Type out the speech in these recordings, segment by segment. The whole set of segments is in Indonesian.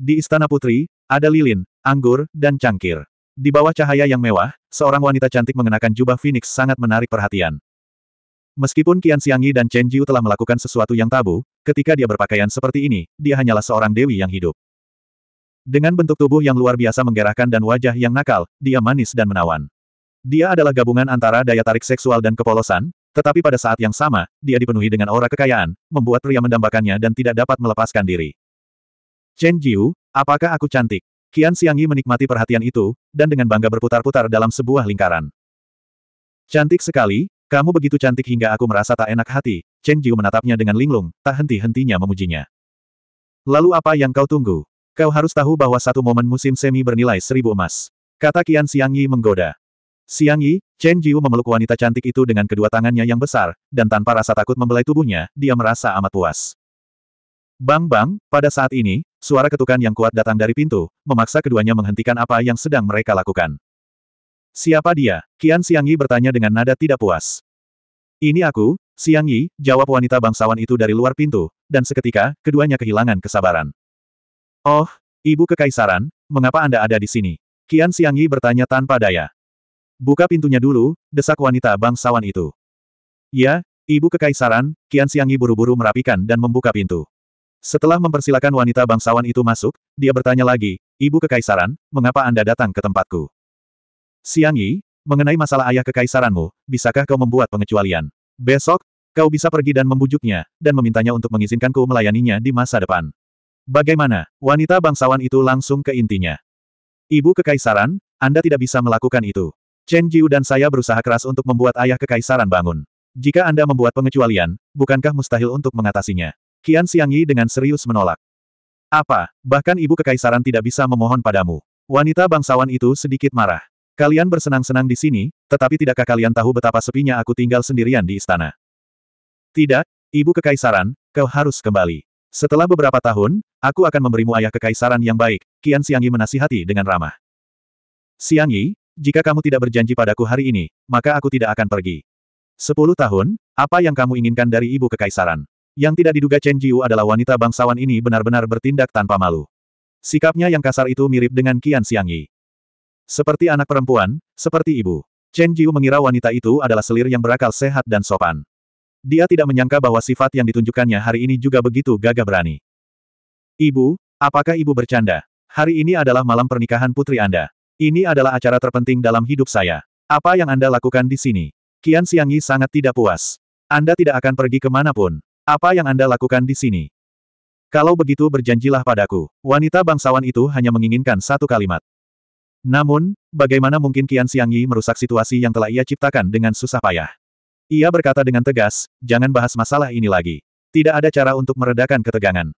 Di Istana Putri, ada lilin, anggur, dan cangkir. Di bawah cahaya yang mewah, seorang wanita cantik mengenakan jubah Phoenix sangat menarik perhatian. Meskipun Qian Xiangyi dan Chen Jiu telah melakukan sesuatu yang tabu, ketika dia berpakaian seperti ini, dia hanyalah seorang dewi yang hidup. Dengan bentuk tubuh yang luar biasa menggerakkan dan wajah yang nakal, dia manis dan menawan. Dia adalah gabungan antara daya tarik seksual dan kepolosan, tetapi pada saat yang sama, dia dipenuhi dengan aura kekayaan, membuat pria mendambakannya dan tidak dapat melepaskan diri. Chen Jiu, apakah aku cantik? Qian Xiangyi menikmati perhatian itu, dan dengan bangga berputar-putar dalam sebuah lingkaran. Cantik sekali, kamu begitu cantik hingga aku merasa tak enak hati, Chen Jiu menatapnya dengan linglung, tak henti-hentinya memujinya. Lalu apa yang kau tunggu? Kau harus tahu bahwa satu momen musim semi bernilai seribu emas. Kata Qian Xiangyi menggoda. Xiangyi, Chen Jiu memeluk wanita cantik itu dengan kedua tangannya yang besar, dan tanpa rasa takut membelai tubuhnya, dia merasa amat puas. Bang-bang, pada saat ini, suara ketukan yang kuat datang dari pintu, memaksa keduanya menghentikan apa yang sedang mereka lakukan. Siapa dia? Qian Xiangyi bertanya dengan nada tidak puas. Ini aku, Xiangyi, jawab wanita bangsawan itu dari luar pintu, dan seketika, keduanya kehilangan kesabaran. Oh, Ibu Kekaisaran, mengapa Anda ada di sini? Qian Xiangyi bertanya tanpa daya. Buka pintunya dulu, desak wanita bangsawan itu. Ya, Ibu Kekaisaran, Qian Xiangyi buru-buru merapikan dan membuka pintu. Setelah mempersilakan wanita bangsawan itu masuk, dia bertanya lagi, Ibu Kekaisaran, mengapa Anda datang ke tempatku? Siang Yi, mengenai masalah ayah kekaisaranmu, bisakah kau membuat pengecualian? Besok, kau bisa pergi dan membujuknya, dan memintanya untuk mengizinkanku melayaninya di masa depan. Bagaimana? Wanita bangsawan itu langsung ke intinya. Ibu Kekaisaran, Anda tidak bisa melakukan itu. Chen Jiu dan saya berusaha keras untuk membuat ayah kekaisaran bangun. Jika Anda membuat pengecualian, bukankah mustahil untuk mengatasinya? Qian Xiangyi dengan serius menolak. Apa, bahkan ibu kekaisaran tidak bisa memohon padamu. Wanita bangsawan itu sedikit marah. Kalian bersenang-senang di sini, tetapi tidakkah kalian tahu betapa sepinya aku tinggal sendirian di istana? Tidak, ibu kekaisaran, kau harus kembali. Setelah beberapa tahun, aku akan memberimu ayah kekaisaran yang baik, Qian Xiangyi menasihati dengan ramah. Xiangyi, jika kamu tidak berjanji padaku hari ini, maka aku tidak akan pergi. Sepuluh tahun, apa yang kamu inginkan dari ibu kekaisaran? Yang tidak diduga Chen Jiu adalah wanita bangsawan ini benar-benar bertindak tanpa malu. Sikapnya yang kasar itu mirip dengan Qian Xiangyi. Seperti anak perempuan, seperti ibu. Chen Jiu mengira wanita itu adalah selir yang berakal sehat dan sopan. Dia tidak menyangka bahwa sifat yang ditunjukkannya hari ini juga begitu gagah berani. Ibu, apakah ibu bercanda? Hari ini adalah malam pernikahan putri Anda. Ini adalah acara terpenting dalam hidup saya. Apa yang Anda lakukan di sini? Qian Yi sangat tidak puas. Anda tidak akan pergi kemanapun. Apa yang Anda lakukan di sini? Kalau begitu berjanjilah padaku. Wanita bangsawan itu hanya menginginkan satu kalimat. Namun, bagaimana mungkin Qian Yi merusak situasi yang telah ia ciptakan dengan susah payah? Ia berkata dengan tegas, jangan bahas masalah ini lagi. Tidak ada cara untuk meredakan ketegangan.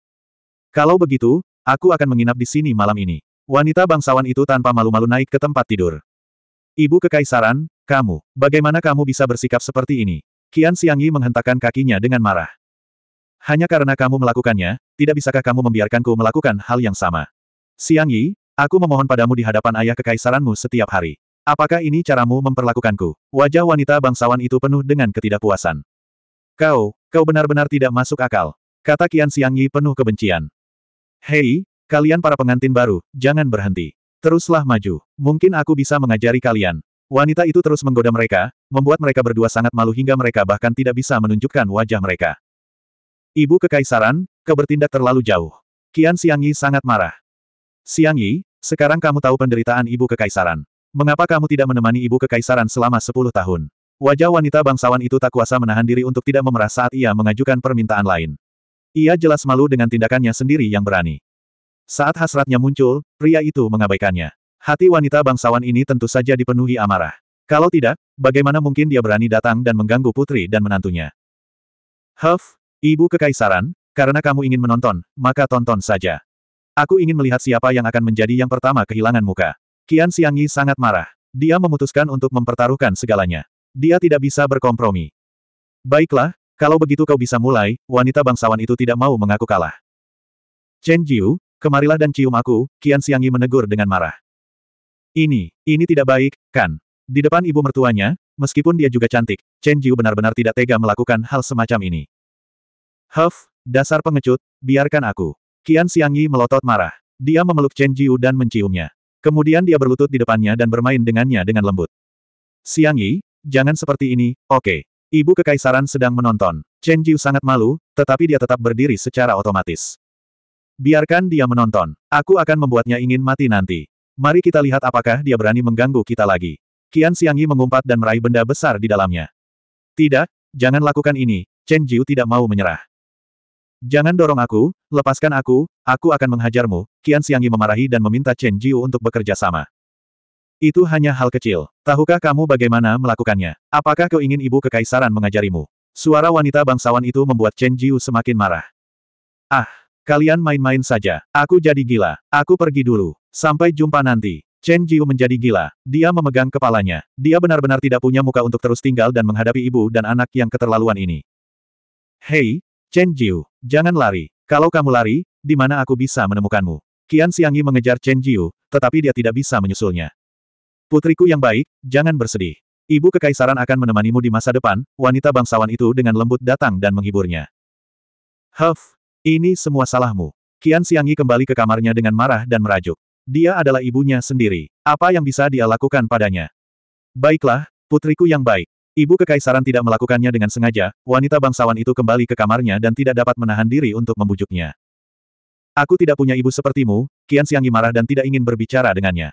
Kalau begitu, aku akan menginap di sini malam ini. Wanita bangsawan itu tanpa malu-malu naik ke tempat tidur. Ibu Kekaisaran, kamu, bagaimana kamu bisa bersikap seperti ini? Qian Yi menghentakkan kakinya dengan marah. Hanya karena kamu melakukannya, tidak bisakah kamu membiarkanku melakukan hal yang sama? Siang Yi, aku memohon padamu di hadapan ayah kekaisaranmu setiap hari. Apakah ini caramu memperlakukanku? Wajah wanita bangsawan itu penuh dengan ketidakpuasan. Kau, kau benar-benar tidak masuk akal. Kata Kian Siang Yi penuh kebencian. Hei, kalian para pengantin baru, jangan berhenti. Teruslah maju. Mungkin aku bisa mengajari kalian. Wanita itu terus menggoda mereka, membuat mereka berdua sangat malu hingga mereka bahkan tidak bisa menunjukkan wajah mereka. Ibu kekaisaran, kebertindak terlalu jauh. Kian Siangi sangat marah. Siangi, sekarang kamu tahu penderitaan ibu kekaisaran. Mengapa kamu tidak menemani ibu kekaisaran selama sepuluh tahun? Wajah wanita bangsawan itu tak kuasa menahan diri untuk tidak memerah saat ia mengajukan permintaan lain. Ia jelas malu dengan tindakannya sendiri yang berani. Saat hasratnya muncul, pria itu mengabaikannya. Hati wanita bangsawan ini tentu saja dipenuhi amarah. Kalau tidak, bagaimana mungkin dia berani datang dan mengganggu putri dan menantunya? Huff, Ibu Kekaisaran, karena kamu ingin menonton, maka tonton saja. Aku ingin melihat siapa yang akan menjadi yang pertama kehilangan muka. Qian Xiangyi sangat marah. Dia memutuskan untuk mempertaruhkan segalanya. Dia tidak bisa berkompromi. Baiklah, kalau begitu kau bisa mulai, wanita bangsawan itu tidak mau mengaku kalah. Chen Jiu, kemarilah dan cium aku, Qian Xiangyi menegur dengan marah. Ini, ini tidak baik, kan? Di depan ibu mertuanya, meskipun dia juga cantik, Chen Jiu benar-benar tidak tega melakukan hal semacam ini. Huff, dasar pengecut, biarkan aku. Qian Yi melotot marah. Dia memeluk Chen Jiu dan menciumnya. Kemudian dia berlutut di depannya dan bermain dengannya dengan lembut. Yi, jangan seperti ini, oke. Okay. Ibu Kekaisaran sedang menonton. Chen Jiu sangat malu, tetapi dia tetap berdiri secara otomatis. Biarkan dia menonton. Aku akan membuatnya ingin mati nanti. Mari kita lihat apakah dia berani mengganggu kita lagi. Qian Yi mengumpat dan meraih benda besar di dalamnya. Tidak, jangan lakukan ini. Chen Jiu tidak mau menyerah. Jangan dorong aku, lepaskan aku, aku akan menghajarmu, Kian Siangi memarahi dan meminta Chen Jiu untuk bekerja sama. Itu hanya hal kecil. Tahukah kamu bagaimana melakukannya? Apakah kau ingin ibu kekaisaran mengajarimu? Suara wanita bangsawan itu membuat Chen Jiu semakin marah. Ah, kalian main-main saja. Aku jadi gila. Aku pergi dulu. Sampai jumpa nanti. Chen Jiu menjadi gila. Dia memegang kepalanya. Dia benar-benar tidak punya muka untuk terus tinggal dan menghadapi ibu dan anak yang keterlaluan ini. Hei, Chen Jiu, jangan lari. Kalau kamu lari, di mana aku bisa menemukanmu? Qian Xiangyi mengejar Chen Jiu, tetapi dia tidak bisa menyusulnya. Putriku yang baik, jangan bersedih. Ibu kekaisaran akan menemanimu di masa depan, wanita bangsawan itu dengan lembut datang dan menghiburnya. Huff, ini semua salahmu. Qian Xiangyi kembali ke kamarnya dengan marah dan merajuk. Dia adalah ibunya sendiri. Apa yang bisa dia lakukan padanya? Baiklah, putriku yang baik. Ibu kekaisaran tidak melakukannya dengan sengaja, wanita bangsawan itu kembali ke kamarnya dan tidak dapat menahan diri untuk membujuknya. Aku tidak punya ibu sepertimu, Qian Xiangyi marah dan tidak ingin berbicara dengannya.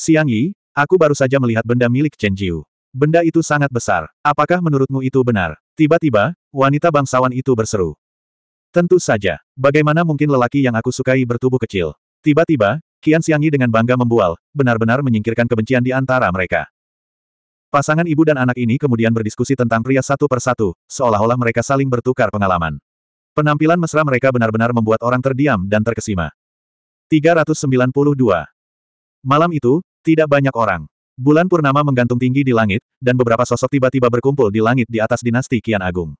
Xiangyi, aku baru saja melihat benda milik Chen Jiu. Benda itu sangat besar. Apakah menurutmu itu benar? Tiba-tiba, wanita bangsawan itu berseru. Tentu saja. Bagaimana mungkin lelaki yang aku sukai bertubuh kecil? Tiba-tiba, Qian Xiangyi dengan bangga membual, benar-benar menyingkirkan kebencian di antara mereka. Pasangan ibu dan anak ini kemudian berdiskusi tentang pria satu persatu, seolah-olah mereka saling bertukar pengalaman. Penampilan mesra mereka benar-benar membuat orang terdiam dan terkesima. 392. Malam itu, tidak banyak orang. Bulan purnama menggantung tinggi di langit, dan beberapa sosok tiba-tiba berkumpul di langit di atas dinasti Kian Agung.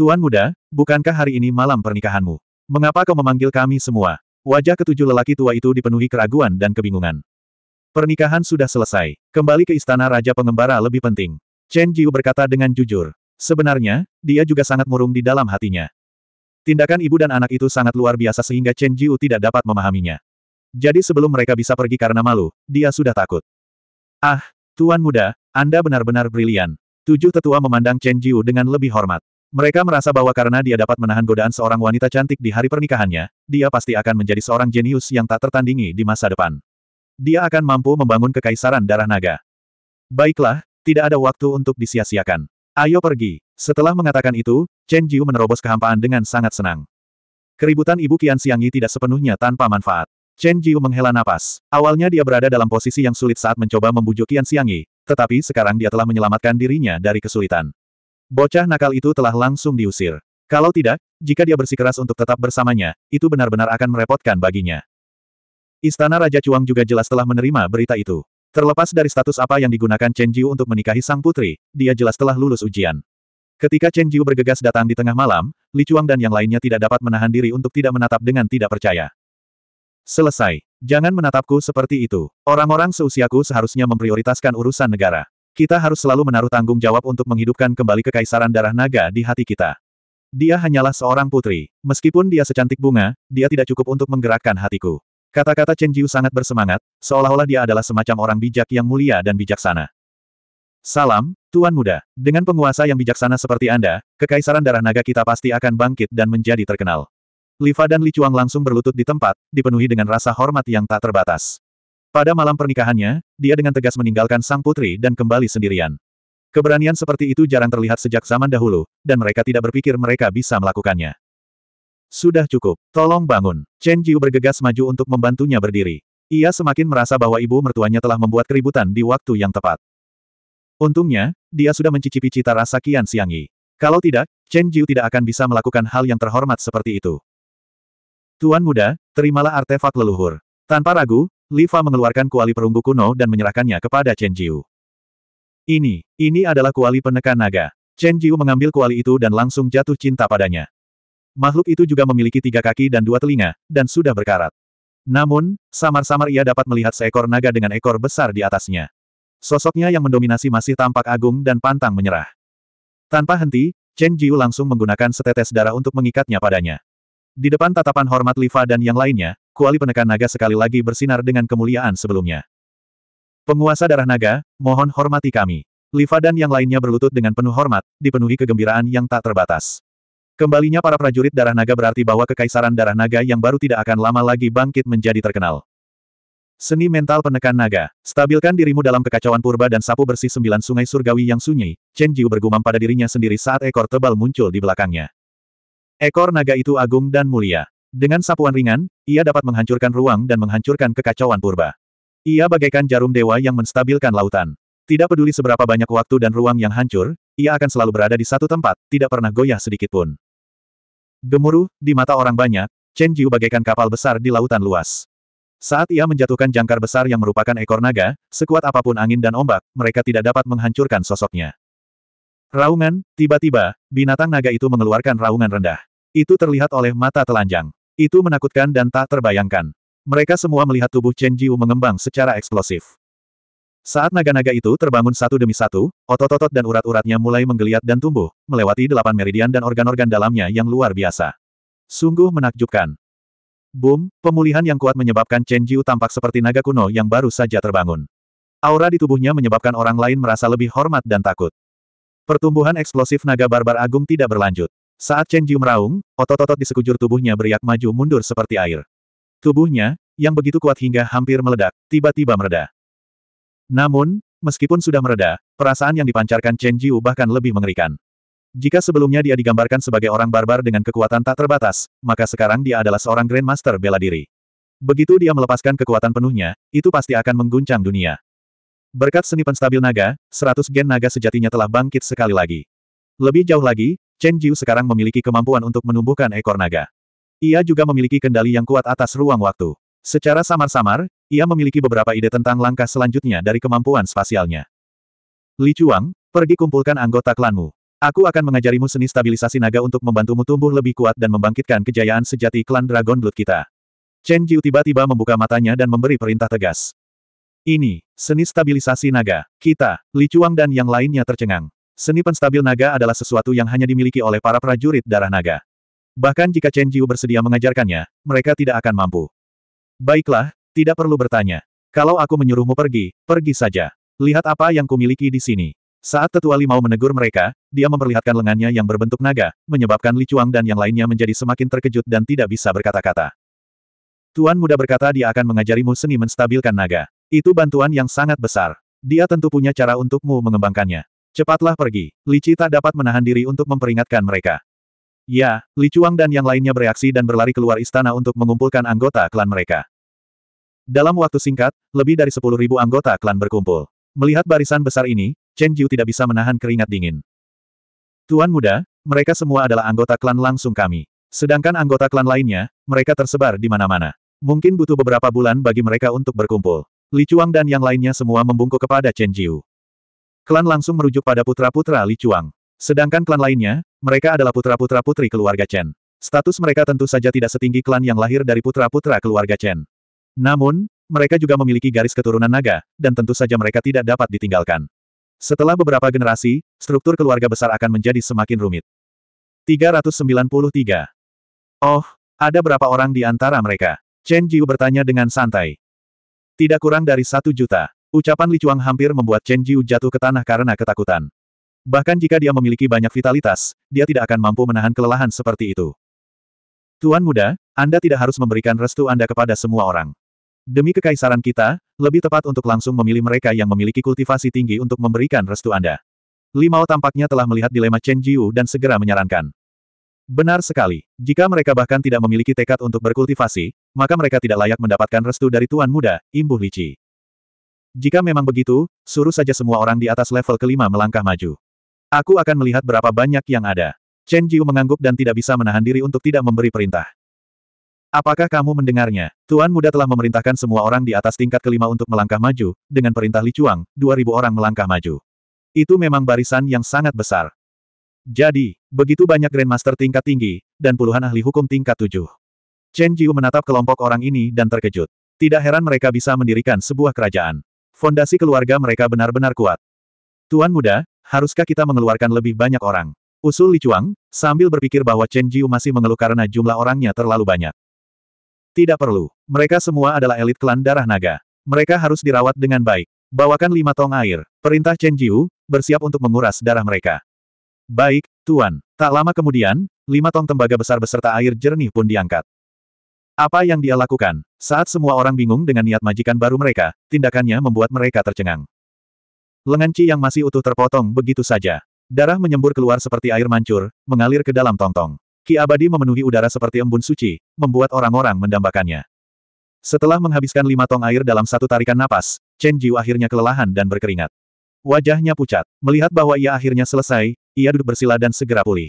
Tuan muda, bukankah hari ini malam pernikahanmu? Mengapa kau memanggil kami semua? Wajah ketujuh lelaki tua itu dipenuhi keraguan dan kebingungan. Pernikahan sudah selesai. Kembali ke istana Raja Pengembara lebih penting. Chen Jiu berkata dengan jujur. Sebenarnya, dia juga sangat murung di dalam hatinya. Tindakan ibu dan anak itu sangat luar biasa sehingga Chen Jiu tidak dapat memahaminya. Jadi sebelum mereka bisa pergi karena malu, dia sudah takut. Ah, Tuan Muda, Anda benar-benar brilian. Tujuh tetua memandang Chen Jiu dengan lebih hormat. Mereka merasa bahwa karena dia dapat menahan godaan seorang wanita cantik di hari pernikahannya, dia pasti akan menjadi seorang jenius yang tak tertandingi di masa depan. Dia akan mampu membangun kekaisaran darah naga. Baiklah, tidak ada waktu untuk disia-siakan. Ayo pergi. Setelah mengatakan itu, Chen Jiu menerobos kehampaan dengan sangat senang. Keributan Ibu Qian Xiangyi tidak sepenuhnya tanpa manfaat. Chen Jiu menghela napas. Awalnya dia berada dalam posisi yang sulit saat mencoba membujuk Qian Xiangyi, tetapi sekarang dia telah menyelamatkan dirinya dari kesulitan. Bocah nakal itu telah langsung diusir. Kalau tidak, jika dia bersikeras untuk tetap bersamanya, itu benar-benar akan merepotkan baginya. Istana Raja Chuang juga jelas telah menerima berita itu. Terlepas dari status apa yang digunakan Chen Jiu untuk menikahi sang putri, dia jelas telah lulus ujian. Ketika Chen Jiu bergegas datang di tengah malam, Li Chuang dan yang lainnya tidak dapat menahan diri untuk tidak menatap dengan tidak percaya. Selesai. Jangan menatapku seperti itu. Orang-orang seusiaku seharusnya memprioritaskan urusan negara. Kita harus selalu menaruh tanggung jawab untuk menghidupkan kembali kekaisaran darah naga di hati kita. Dia hanyalah seorang putri. Meskipun dia secantik bunga, dia tidak cukup untuk menggerakkan hatiku. Kata-kata Chen Jiu sangat bersemangat, seolah-olah dia adalah semacam orang bijak yang mulia dan bijaksana. Salam, Tuan Muda. Dengan penguasa yang bijaksana seperti Anda, kekaisaran darah naga kita pasti akan bangkit dan menjadi terkenal. Liva dan Li Chuang langsung berlutut di tempat, dipenuhi dengan rasa hormat yang tak terbatas. Pada malam pernikahannya, dia dengan tegas meninggalkan sang putri dan kembali sendirian. Keberanian seperti itu jarang terlihat sejak zaman dahulu, dan mereka tidak berpikir mereka bisa melakukannya. Sudah cukup. Tolong bangun. Chen Jiu bergegas maju untuk membantunya berdiri. Ia semakin merasa bahwa ibu mertuanya telah membuat keributan di waktu yang tepat. Untungnya, dia sudah mencicipi cita rasa kian Xiangyi. Kalau tidak, Chen Jiu tidak akan bisa melakukan hal yang terhormat seperti itu. Tuan muda, terimalah artefak leluhur. Tanpa ragu, Li Fa mengeluarkan kuali perunggu kuno dan menyerahkannya kepada Chen Jiu. Ini, ini adalah kuali penekan naga. Chen Jiu mengambil kuali itu dan langsung jatuh cinta padanya. Makhluk itu juga memiliki tiga kaki dan dua telinga, dan sudah berkarat. Namun, samar-samar ia dapat melihat seekor naga dengan ekor besar di atasnya. Sosoknya yang mendominasi masih tampak agung dan pantang menyerah. Tanpa henti, Chen Jiu langsung menggunakan setetes darah untuk mengikatnya padanya. Di depan tatapan hormat Liva dan yang lainnya, kuali penekan naga sekali lagi bersinar dengan kemuliaan sebelumnya. Penguasa darah naga, mohon hormati kami. Liva dan yang lainnya berlutut dengan penuh hormat, dipenuhi kegembiraan yang tak terbatas. Kembalinya para prajurit darah naga berarti bahwa kekaisaran darah naga yang baru tidak akan lama lagi bangkit menjadi terkenal. Seni mental penekan naga. Stabilkan dirimu dalam kekacauan purba dan sapu bersih sembilan sungai surgawi yang sunyi, Chen Jiu bergumam pada dirinya sendiri saat ekor tebal muncul di belakangnya. Ekor naga itu agung dan mulia. Dengan sapuan ringan, ia dapat menghancurkan ruang dan menghancurkan kekacauan purba. Ia bagaikan jarum dewa yang menstabilkan lautan. Tidak peduli seberapa banyak waktu dan ruang yang hancur, ia akan selalu berada di satu tempat, tidak pernah goyah sedikitpun. Gemuruh, di mata orang banyak, Chen Jiu bagaikan kapal besar di lautan luas. Saat ia menjatuhkan jangkar besar yang merupakan ekor naga, sekuat apapun angin dan ombak, mereka tidak dapat menghancurkan sosoknya. Raungan, tiba-tiba, binatang naga itu mengeluarkan raungan rendah. Itu terlihat oleh mata telanjang. Itu menakutkan dan tak terbayangkan. Mereka semua melihat tubuh Chen Jiu mengembang secara eksplosif. Saat naga-naga itu terbangun satu demi satu, otot-otot dan urat-uratnya mulai menggeliat dan tumbuh, melewati delapan meridian dan organ-organ dalamnya yang luar biasa. Sungguh menakjubkan. Boom, pemulihan yang kuat menyebabkan Chen Jiu tampak seperti naga kuno yang baru saja terbangun. Aura di tubuhnya menyebabkan orang lain merasa lebih hormat dan takut. Pertumbuhan eksplosif naga barbar agung tidak berlanjut. Saat Chen Jiu meraung, otot-otot di sekujur tubuhnya beriak maju mundur seperti air. Tubuhnya, yang begitu kuat hingga hampir meledak, tiba-tiba meredah. Namun, meskipun sudah mereda, perasaan yang dipancarkan Chen Jiu bahkan lebih mengerikan. Jika sebelumnya dia digambarkan sebagai orang barbar dengan kekuatan tak terbatas, maka sekarang dia adalah seorang Grandmaster bela diri. Begitu dia melepaskan kekuatan penuhnya, itu pasti akan mengguncang dunia. Berkat seni penstabil naga, 100 gen naga sejatinya telah bangkit sekali lagi. Lebih jauh lagi, Chen Jiu sekarang memiliki kemampuan untuk menumbuhkan ekor naga. Ia juga memiliki kendali yang kuat atas ruang waktu. Secara samar-samar, ia memiliki beberapa ide tentang langkah selanjutnya dari kemampuan spasialnya. Li Chuang, pergi kumpulkan anggota klanmu. Aku akan mengajarimu seni stabilisasi naga untuk membantumu tumbuh lebih kuat dan membangkitkan kejayaan sejati klan Dragon Blood kita. Chen Jiu tiba-tiba membuka matanya dan memberi perintah tegas. Ini, seni stabilisasi naga. Kita, Li Chuang dan yang lainnya tercengang. Seni penstabil naga adalah sesuatu yang hanya dimiliki oleh para prajurit darah naga. Bahkan jika Chen Jiu bersedia mengajarkannya, mereka tidak akan mampu. Baiklah, tidak perlu bertanya. Kalau aku menyuruhmu pergi, pergi saja. Lihat apa yang kumiliki di sini. Saat tetua Limau menegur mereka, dia memperlihatkan lengannya yang berbentuk naga, menyebabkan Li Chuang dan yang lainnya menjadi semakin terkejut dan tidak bisa berkata-kata. Tuan muda berkata dia akan mengajarimu seni menstabilkan naga. Itu bantuan yang sangat besar. Dia tentu punya cara untukmu mengembangkannya. Cepatlah pergi. Chi tak dapat menahan diri untuk memperingatkan mereka. Ya, Li Chuang dan yang lainnya bereaksi dan berlari keluar istana untuk mengumpulkan anggota klan mereka. Dalam waktu singkat, lebih dari 10.000 anggota klan berkumpul. Melihat barisan besar ini, Chen Jiu tidak bisa menahan keringat dingin. Tuan muda, mereka semua adalah anggota klan langsung kami. Sedangkan anggota klan lainnya, mereka tersebar di mana-mana. Mungkin butuh beberapa bulan bagi mereka untuk berkumpul. Li Chuang dan yang lainnya semua membungkuk kepada Chen Jiu. Klan langsung merujuk pada putra-putra Li Chuang. Sedangkan klan lainnya, mereka adalah putra-putra putri keluarga Chen. Status mereka tentu saja tidak setinggi klan yang lahir dari putra-putra keluarga Chen. Namun, mereka juga memiliki garis keturunan naga, dan tentu saja mereka tidak dapat ditinggalkan. Setelah beberapa generasi, struktur keluarga besar akan menjadi semakin rumit. 393. Oh, ada berapa orang di antara mereka? Chen Jiu bertanya dengan santai. Tidak kurang dari satu juta. Ucapan Li Chuang hampir membuat Chen Jiu jatuh ke tanah karena ketakutan. Bahkan jika dia memiliki banyak vitalitas, dia tidak akan mampu menahan kelelahan seperti itu. Tuan muda, Anda tidak harus memberikan restu Anda kepada semua orang. Demi kekaisaran kita, lebih tepat untuk langsung memilih mereka yang memiliki kultivasi tinggi untuk memberikan restu Anda. Limao tampaknya telah melihat dilema Chen Jiu dan segera menyarankan. Benar sekali, jika mereka bahkan tidak memiliki tekad untuk berkultivasi, maka mereka tidak layak mendapatkan restu dari Tuan Muda, imbuh Lici. Jika memang begitu, suruh saja semua orang di atas level kelima melangkah maju. Aku akan melihat berapa banyak yang ada. Chen Jiu mengangguk dan tidak bisa menahan diri untuk tidak memberi perintah. Apakah kamu mendengarnya? Tuan muda telah memerintahkan semua orang di atas tingkat kelima untuk melangkah maju, dengan perintah Li Chuang, 2000 orang melangkah maju. Itu memang barisan yang sangat besar. Jadi, begitu banyak Grandmaster tingkat tinggi, dan puluhan ahli hukum tingkat tujuh. Chen Jiu menatap kelompok orang ini dan terkejut. Tidak heran mereka bisa mendirikan sebuah kerajaan. Fondasi keluarga mereka benar-benar kuat. Tuan muda, haruskah kita mengeluarkan lebih banyak orang? Usul Li Chuang, sambil berpikir bahwa Chen Jiu masih mengeluh karena jumlah orangnya terlalu banyak. Tidak perlu. Mereka semua adalah elit klan darah naga. Mereka harus dirawat dengan baik. Bawakan lima tong air. Perintah Chen Jiu, bersiap untuk menguras darah mereka. Baik, Tuan. Tak lama kemudian, lima tong tembaga besar beserta air jernih pun diangkat. Apa yang dia lakukan? Saat semua orang bingung dengan niat majikan baru mereka, tindakannya membuat mereka tercengang. Lengan Qi yang masih utuh terpotong begitu saja. Darah menyembur keluar seperti air mancur, mengalir ke dalam tong-tong. Ki abadi memenuhi udara seperti embun suci, membuat orang-orang mendambakannya. Setelah menghabiskan lima tong air dalam satu tarikan napas, Chen Jiu akhirnya kelelahan dan berkeringat. Wajahnya pucat. Melihat bahwa ia akhirnya selesai, ia duduk bersila dan segera pulih.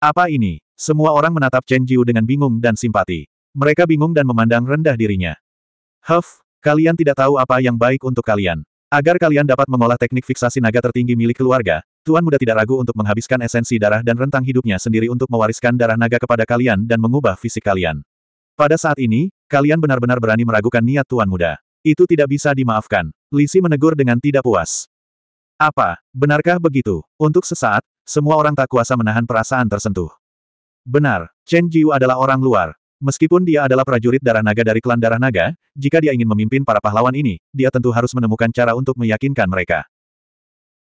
Apa ini? Semua orang menatap Chen Jiu dengan bingung dan simpati. Mereka bingung dan memandang rendah dirinya. Huff, kalian tidak tahu apa yang baik untuk kalian. Agar kalian dapat mengolah teknik fiksasi naga tertinggi milik keluarga, Tuan Muda tidak ragu untuk menghabiskan esensi darah dan rentang hidupnya sendiri untuk mewariskan darah naga kepada kalian dan mengubah fisik kalian. Pada saat ini, kalian benar-benar berani meragukan niat Tuan Muda. Itu tidak bisa dimaafkan. Lisi menegur dengan tidak puas. Apa, benarkah begitu? Untuk sesaat, semua orang tak kuasa menahan perasaan tersentuh. Benar, Chen Jiu adalah orang luar. Meskipun dia adalah prajurit darah naga dari klan darah naga, jika dia ingin memimpin para pahlawan ini, dia tentu harus menemukan cara untuk meyakinkan mereka.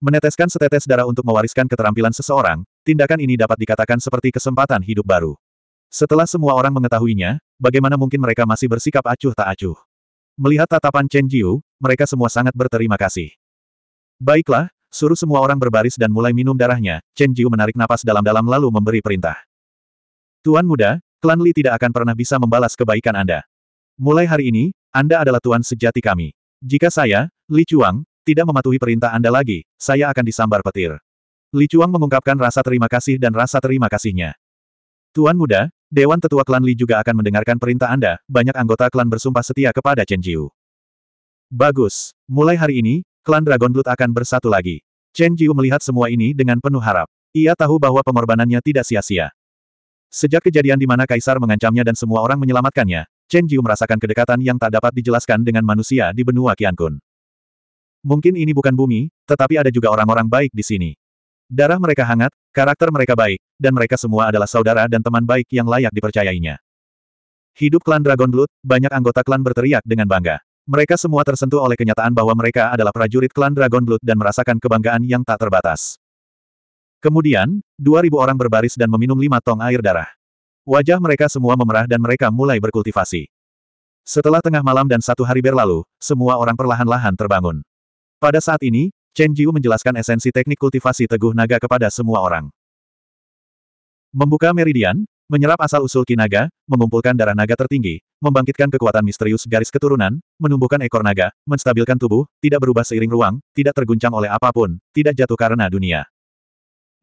Meneteskan setetes darah untuk mewariskan keterampilan seseorang, tindakan ini dapat dikatakan seperti kesempatan hidup baru. Setelah semua orang mengetahuinya, bagaimana mungkin mereka masih bersikap acuh tak acuh? Melihat tatapan Chen Jiu, mereka semua sangat berterima kasih. Baiklah, suruh semua orang berbaris dan mulai minum darahnya, Chen Jiu menarik napas dalam-dalam lalu memberi perintah. Tuan muda, Klan Li tidak akan pernah bisa membalas kebaikan Anda. Mulai hari ini, Anda adalah tuan sejati kami. Jika saya, Li Chuang, tidak mematuhi perintah Anda lagi, saya akan disambar petir. Li Chuang mengungkapkan rasa terima kasih dan rasa terima kasihnya. Tuan muda, Dewan Tetua Klan Li juga akan mendengarkan perintah Anda, banyak anggota klan bersumpah setia kepada Chen Jiu. Bagus, mulai hari ini, klan Dragon Blood akan bersatu lagi. Chen Jiu melihat semua ini dengan penuh harap. Ia tahu bahwa pengorbanannya tidak sia-sia. Sejak kejadian di mana kaisar mengancamnya dan semua orang menyelamatkannya, Chen Jiu merasakan kedekatan yang tak dapat dijelaskan dengan manusia di benua Qiankun. Mungkin ini bukan bumi, tetapi ada juga orang-orang baik di sini. Darah mereka hangat, karakter mereka baik, dan mereka semua adalah saudara dan teman baik yang layak dipercayainya. Hidup klan Dragon Blood, banyak anggota klan berteriak dengan bangga. Mereka semua tersentuh oleh kenyataan bahwa mereka adalah prajurit klan Dragon Blood dan merasakan kebanggaan yang tak terbatas. Kemudian, 2.000 orang berbaris dan meminum lima tong air darah. Wajah mereka semua memerah dan mereka mulai berkultivasi. Setelah tengah malam dan satu hari berlalu, semua orang perlahan-lahan terbangun. Pada saat ini, Chen Jiu menjelaskan esensi teknik kultivasi teguh naga kepada semua orang. Membuka meridian, menyerap asal-usul kinaga, mengumpulkan darah naga tertinggi, membangkitkan kekuatan misterius garis keturunan, menumbuhkan ekor naga, menstabilkan tubuh, tidak berubah seiring ruang, tidak terguncang oleh apapun, tidak jatuh karena dunia.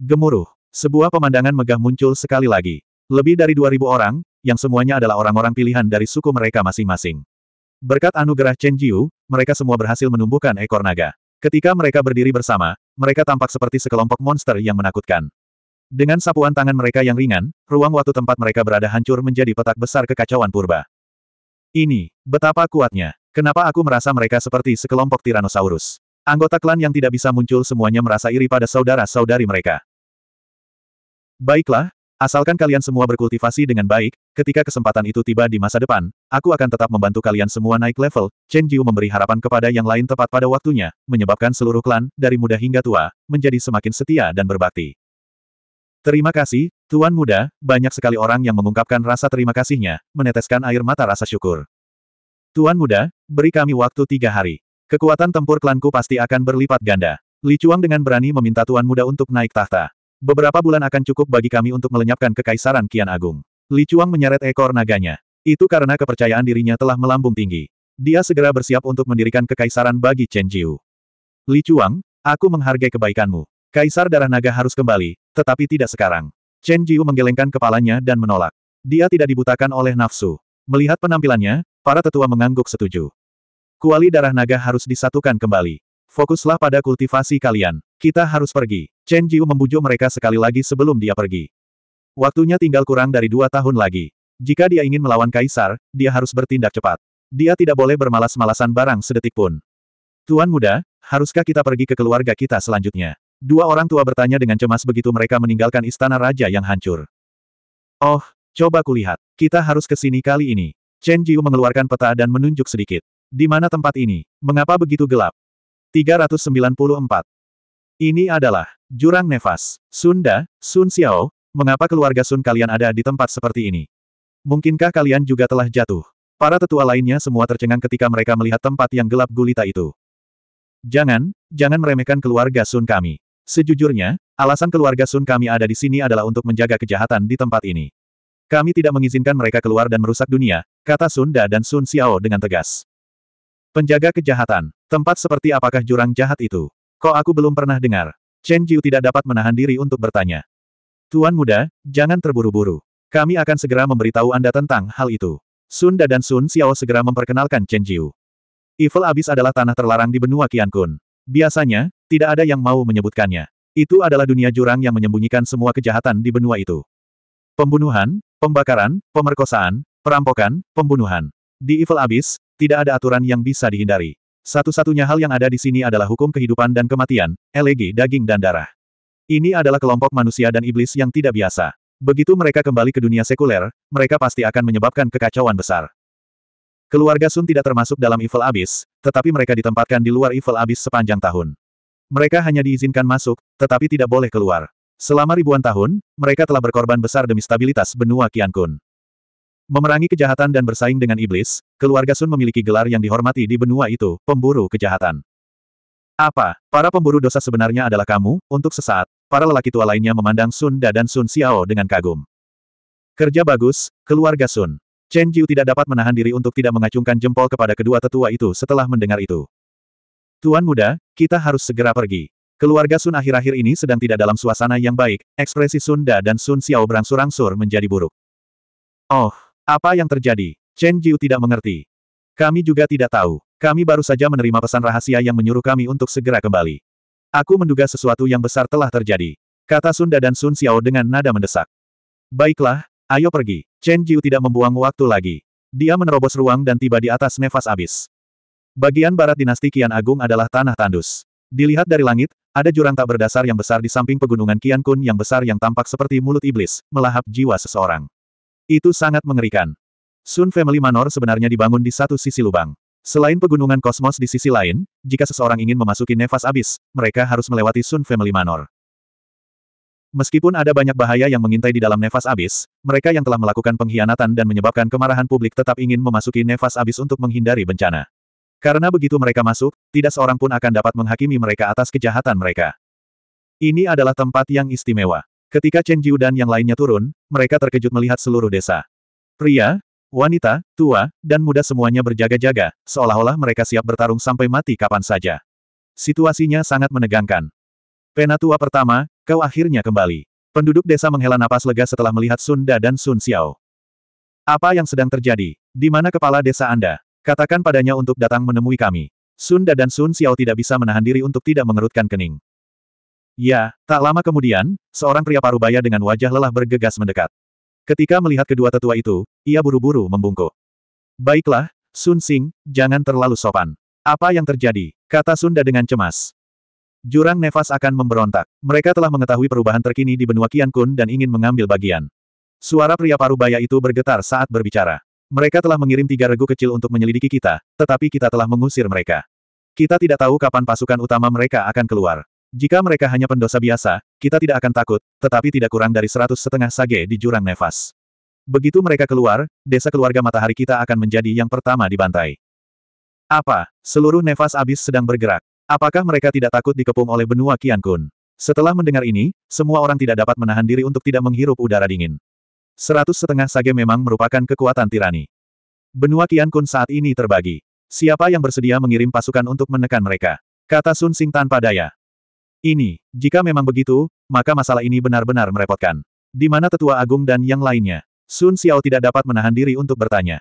Gemuruh. Sebuah pemandangan megah muncul sekali lagi. Lebih dari 2.000 orang, yang semuanya adalah orang-orang pilihan dari suku mereka masing-masing. Berkat anugerah Chen Jiu, mereka semua berhasil menumbuhkan ekor naga. Ketika mereka berdiri bersama, mereka tampak seperti sekelompok monster yang menakutkan. Dengan sapuan tangan mereka yang ringan, ruang waktu tempat mereka berada hancur menjadi petak besar kekacauan purba. Ini, betapa kuatnya. Kenapa aku merasa mereka seperti sekelompok Tyrannosaurus? Anggota klan yang tidak bisa muncul semuanya merasa iri pada saudara-saudari mereka. Baiklah, asalkan kalian semua berkultivasi dengan baik, ketika kesempatan itu tiba di masa depan, aku akan tetap membantu kalian semua naik level, Chen Jiu memberi harapan kepada yang lain tepat pada waktunya, menyebabkan seluruh klan, dari muda hingga tua, menjadi semakin setia dan berbakti. Terima kasih, Tuan Muda, banyak sekali orang yang mengungkapkan rasa terima kasihnya, meneteskan air mata rasa syukur. Tuan Muda, beri kami waktu tiga hari. Kekuatan tempur klanku pasti akan berlipat ganda. Li Chuang dengan berani meminta Tuan Muda untuk naik tahta. Beberapa bulan akan cukup bagi kami untuk melenyapkan kekaisaran Kian Agung. Li Chuang menyeret ekor naganya. Itu karena kepercayaan dirinya telah melambung tinggi. Dia segera bersiap untuk mendirikan kekaisaran bagi Chen Jiu. Li Chuang, aku menghargai kebaikanmu. Kaisar Darah Naga harus kembali, tetapi tidak sekarang. Chen Jiu menggelengkan kepalanya dan menolak. Dia tidak dibutakan oleh nafsu. Melihat penampilannya, para tetua mengangguk setuju. Kuali darah naga harus disatukan kembali. Fokuslah pada kultivasi kalian. Kita harus pergi. Chen Jiu membujuk mereka sekali lagi sebelum dia pergi. Waktunya tinggal kurang dari dua tahun lagi. Jika dia ingin melawan Kaisar, dia harus bertindak cepat. Dia tidak boleh bermalas-malasan barang sedetik pun. Tuan muda, haruskah kita pergi ke keluarga kita selanjutnya? Dua orang tua bertanya dengan cemas begitu mereka meninggalkan istana raja yang hancur. Oh, coba kulihat. Kita harus ke sini kali ini. Chen Jiu mengeluarkan peta dan menunjuk sedikit. Di mana tempat ini? Mengapa begitu gelap? 394. Ini adalah jurang nefas. Sunda, Sun Xiao, mengapa keluarga Sun kalian ada di tempat seperti ini? Mungkinkah kalian juga telah jatuh? Para tetua lainnya semua tercengang ketika mereka melihat tempat yang gelap gulita itu. Jangan, jangan meremehkan keluarga Sun kami. Sejujurnya, alasan keluarga Sun kami ada di sini adalah untuk menjaga kejahatan di tempat ini. Kami tidak mengizinkan mereka keluar dan merusak dunia, kata Sunda dan Sun Xiao dengan tegas. Penjaga kejahatan. Tempat seperti apakah jurang jahat itu? Kok aku belum pernah dengar? Chen Jiu tidak dapat menahan diri untuk bertanya. Tuan muda, jangan terburu-buru. Kami akan segera memberitahu Anda tentang hal itu. Sun Da dan Sun Xiao segera memperkenalkan Chen Jiu. Evil Abyss adalah tanah terlarang di benua Qiankun. Biasanya, tidak ada yang mau menyebutkannya. Itu adalah dunia jurang yang menyembunyikan semua kejahatan di benua itu. Pembunuhan, pembakaran, pemerkosaan, perampokan, pembunuhan. Di Evil Abyss, tidak ada aturan yang bisa dihindari. Satu-satunya hal yang ada di sini adalah hukum kehidupan dan kematian, elegi daging dan darah. Ini adalah kelompok manusia dan iblis yang tidak biasa. Begitu mereka kembali ke dunia sekuler, mereka pasti akan menyebabkan kekacauan besar. Keluarga Sun tidak termasuk dalam Evil Abyss, tetapi mereka ditempatkan di luar Evil Abyss sepanjang tahun. Mereka hanya diizinkan masuk, tetapi tidak boleh keluar. Selama ribuan tahun, mereka telah berkorban besar demi stabilitas benua Qiankun. Memerangi kejahatan dan bersaing dengan iblis, keluarga Sun memiliki gelar yang dihormati di benua itu, pemburu kejahatan. Apa, para pemburu dosa sebenarnya adalah kamu, untuk sesaat, para lelaki tua lainnya memandang Sun Da dan Sun Xiao dengan kagum. Kerja bagus, keluarga Sun. Chen Jiu tidak dapat menahan diri untuk tidak mengacungkan jempol kepada kedua tetua itu setelah mendengar itu. Tuan muda, kita harus segera pergi. Keluarga Sun akhir-akhir ini sedang tidak dalam suasana yang baik, ekspresi Sun Da dan Sun Xiao berangsur-angsur menjadi buruk. Oh, apa yang terjadi? Chen Jiu tidak mengerti. Kami juga tidak tahu. Kami baru saja menerima pesan rahasia yang menyuruh kami untuk segera kembali. Aku menduga sesuatu yang besar telah terjadi. Kata Sunda dan Sun Xiao dengan nada mendesak. Baiklah, ayo pergi. Chen Jiu tidak membuang waktu lagi. Dia menerobos ruang dan tiba di atas nefas abis. Bagian barat dinasti Kian Agung adalah tanah tandus. Dilihat dari langit, ada jurang tak berdasar yang besar di samping pegunungan Kian Kun yang besar yang tampak seperti mulut iblis, melahap jiwa seseorang. Itu sangat mengerikan. Sun Family Manor sebenarnya dibangun di satu sisi lubang. Selain pegunungan kosmos di sisi lain, jika seseorang ingin memasuki nefas abis, mereka harus melewati Sun Family Manor. Meskipun ada banyak bahaya yang mengintai di dalam nefas abis, mereka yang telah melakukan pengkhianatan dan menyebabkan kemarahan publik tetap ingin memasuki nefas abis untuk menghindari bencana. Karena begitu mereka masuk, tidak seorang pun akan dapat menghakimi mereka atas kejahatan mereka. Ini adalah tempat yang istimewa. Ketika Chen Jiu dan yang lainnya turun, mereka terkejut melihat seluruh desa. Pria, Wanita, tua, dan muda semuanya berjaga-jaga, seolah-olah mereka siap bertarung sampai mati kapan saja. Situasinya sangat menegangkan. Penatua pertama, kau akhirnya kembali. Penduduk desa menghela napas lega setelah melihat Sunda dan Sun Xiao. Apa yang sedang terjadi? Di mana kepala desa Anda? Katakan padanya untuk datang menemui kami. Sun Da dan Sun Xiao tidak bisa menahan diri untuk tidak mengerutkan kening. Ya, tak lama kemudian, seorang pria parubaya dengan wajah lelah bergegas mendekat. Ketika melihat kedua tetua itu, ia buru-buru membungkuk. Baiklah, Sun Sing, jangan terlalu sopan. Apa yang terjadi? Kata Sunda dengan cemas. Jurang nefas akan memberontak. Mereka telah mengetahui perubahan terkini di benua Kian Kun dan ingin mengambil bagian. Suara pria Parubaya itu bergetar saat berbicara. Mereka telah mengirim tiga regu kecil untuk menyelidiki kita, tetapi kita telah mengusir mereka. Kita tidak tahu kapan pasukan utama mereka akan keluar. Jika mereka hanya pendosa biasa, kita tidak akan takut, tetapi tidak kurang dari seratus setengah sage di jurang nefas. Begitu mereka keluar, desa keluarga matahari kita akan menjadi yang pertama dibantai. Apa? Seluruh nefas abis sedang bergerak. Apakah mereka tidak takut dikepung oleh benua Kian Kun? Setelah mendengar ini, semua orang tidak dapat menahan diri untuk tidak menghirup udara dingin. Seratus setengah sage memang merupakan kekuatan tirani. Benua Kian Kun saat ini terbagi. Siapa yang bersedia mengirim pasukan untuk menekan mereka? Kata Sun Sing tanpa daya. Ini, jika memang begitu, maka masalah ini benar-benar merepotkan. Di mana tetua agung dan yang lainnya? Sun Xiao tidak dapat menahan diri untuk bertanya.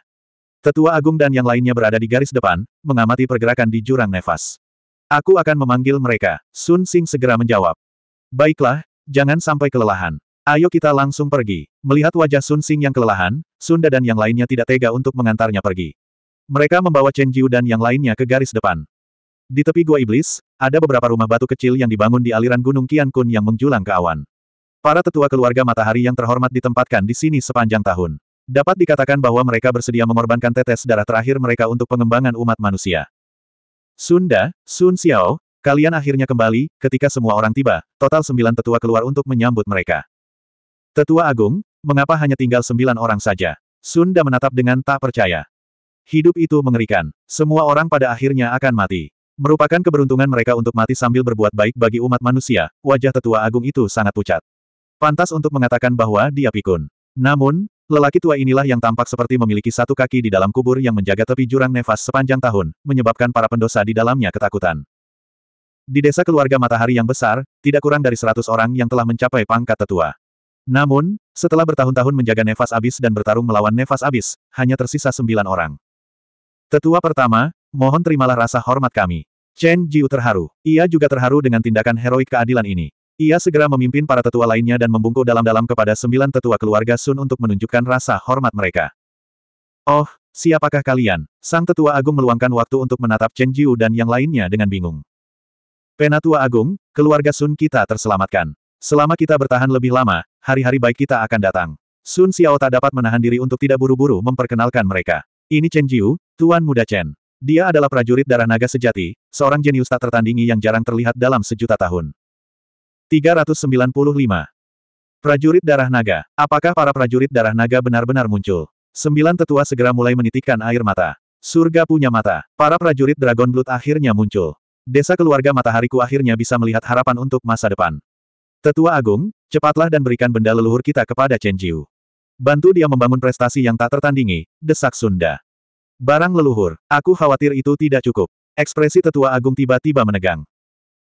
Tetua agung dan yang lainnya berada di garis depan, mengamati pergerakan di jurang nefas. Aku akan memanggil mereka. Sun Xing segera menjawab. Baiklah, jangan sampai kelelahan. Ayo kita langsung pergi. Melihat wajah Sun Xing yang kelelahan, Sunda dan yang lainnya tidak tega untuk mengantarnya pergi. Mereka membawa Chen Jiu dan yang lainnya ke garis depan. Di tepi gua iblis, ada beberapa rumah batu kecil yang dibangun di aliran Gunung Kun yang menjulang ke awan. Para tetua keluarga matahari yang terhormat ditempatkan di sini sepanjang tahun. Dapat dikatakan bahwa mereka bersedia mengorbankan tetes darah terakhir mereka untuk pengembangan umat manusia. Sunda, Sun Xiao, kalian akhirnya kembali, ketika semua orang tiba, total sembilan tetua keluar untuk menyambut mereka. Tetua Agung, mengapa hanya tinggal sembilan orang saja? Sunda menatap dengan tak percaya. Hidup itu mengerikan. Semua orang pada akhirnya akan mati. Merupakan keberuntungan mereka untuk mati sambil berbuat baik bagi umat manusia, wajah tetua agung itu sangat pucat. Pantas untuk mengatakan bahwa dia pikun. Namun, lelaki tua inilah yang tampak seperti memiliki satu kaki di dalam kubur yang menjaga tepi jurang nefas sepanjang tahun, menyebabkan para pendosa di dalamnya ketakutan. Di desa keluarga matahari yang besar, tidak kurang dari seratus orang yang telah mencapai pangkat tetua. Namun, setelah bertahun-tahun menjaga nefas abis dan bertarung melawan nefas abis, hanya tersisa sembilan orang. Tetua pertama, mohon terimalah rasa hormat kami. Chen Jiu terharu. Ia juga terharu dengan tindakan heroik keadilan ini. Ia segera memimpin para tetua lainnya dan membungkuk dalam-dalam kepada sembilan tetua keluarga Sun untuk menunjukkan rasa hormat mereka. Oh, siapakah kalian? Sang tetua agung meluangkan waktu untuk menatap Chen Jiu dan yang lainnya dengan bingung. Penatua agung, keluarga Sun kita terselamatkan. Selama kita bertahan lebih lama, hari-hari baik kita akan datang. Sun Xiao tak dapat menahan diri untuk tidak buru-buru memperkenalkan mereka. Ini Chen Jiu, Tuan Muda Chen. Dia adalah prajurit darah naga sejati, seorang jenius tak tertandingi yang jarang terlihat dalam sejuta tahun. 395. Prajurit darah naga. Apakah para prajurit darah naga benar-benar muncul? Sembilan tetua segera mulai menitikkan air mata. Surga punya mata. Para prajurit Dragon Blood akhirnya muncul. Desa keluarga matahariku akhirnya bisa melihat harapan untuk masa depan. Tetua Agung, cepatlah dan berikan benda leluhur kita kepada Chen Jiu. Bantu dia membangun prestasi yang tak tertandingi, desak Sunda. Barang leluhur, aku khawatir itu tidak cukup. Ekspresi tetua agung tiba-tiba menegang.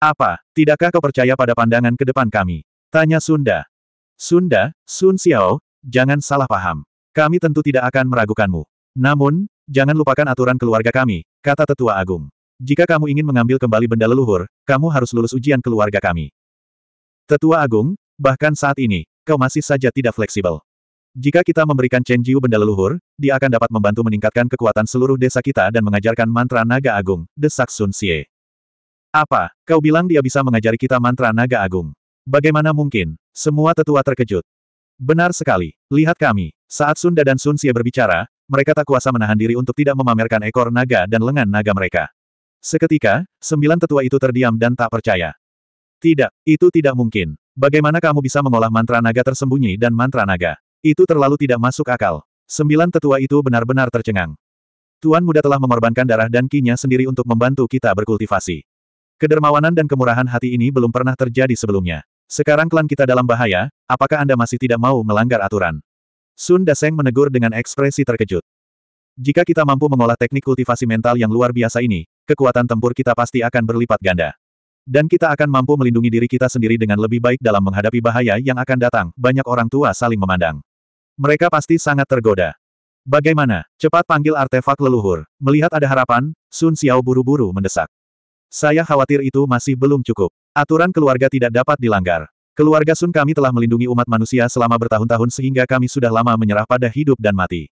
Apa, tidakkah kau percaya pada pandangan ke depan kami? Tanya Sunda. Sunda, Sun Xiao, jangan salah paham. Kami tentu tidak akan meragukanmu. Namun, jangan lupakan aturan keluarga kami, kata tetua agung. Jika kamu ingin mengambil kembali benda leluhur, kamu harus lulus ujian keluarga kami. Tetua Agung, bahkan saat ini, kau masih saja tidak fleksibel. Jika kita memberikan Chen Jiu benda leluhur, dia akan dapat membantu meningkatkan kekuatan seluruh desa kita dan mengajarkan mantra naga agung, desak Sun Xie. Apa, kau bilang dia bisa mengajari kita mantra naga agung? Bagaimana mungkin? Semua tetua terkejut. Benar sekali, lihat kami. Saat Sunda dan Sun Xie berbicara, mereka tak kuasa menahan diri untuk tidak memamerkan ekor naga dan lengan naga mereka. Seketika, sembilan tetua itu terdiam dan tak percaya. Tidak, itu tidak mungkin. Bagaimana kamu bisa mengolah mantra naga tersembunyi dan mantra naga? Itu terlalu tidak masuk akal. Sembilan tetua itu benar-benar tercengang. Tuan muda telah mengorbankan darah dan kinya sendiri untuk membantu kita berkultivasi. Kedermawanan dan kemurahan hati ini belum pernah terjadi sebelumnya. Sekarang klan kita dalam bahaya, apakah Anda masih tidak mau melanggar aturan? Sun Daseng menegur dengan ekspresi terkejut. Jika kita mampu mengolah teknik kultivasi mental yang luar biasa ini, kekuatan tempur kita pasti akan berlipat ganda. Dan kita akan mampu melindungi diri kita sendiri dengan lebih baik dalam menghadapi bahaya yang akan datang, banyak orang tua saling memandang. Mereka pasti sangat tergoda. Bagaimana? Cepat panggil artefak leluhur. Melihat ada harapan, Sun Xiao buru-buru mendesak. Saya khawatir itu masih belum cukup. Aturan keluarga tidak dapat dilanggar. Keluarga Sun kami telah melindungi umat manusia selama bertahun-tahun sehingga kami sudah lama menyerah pada hidup dan mati.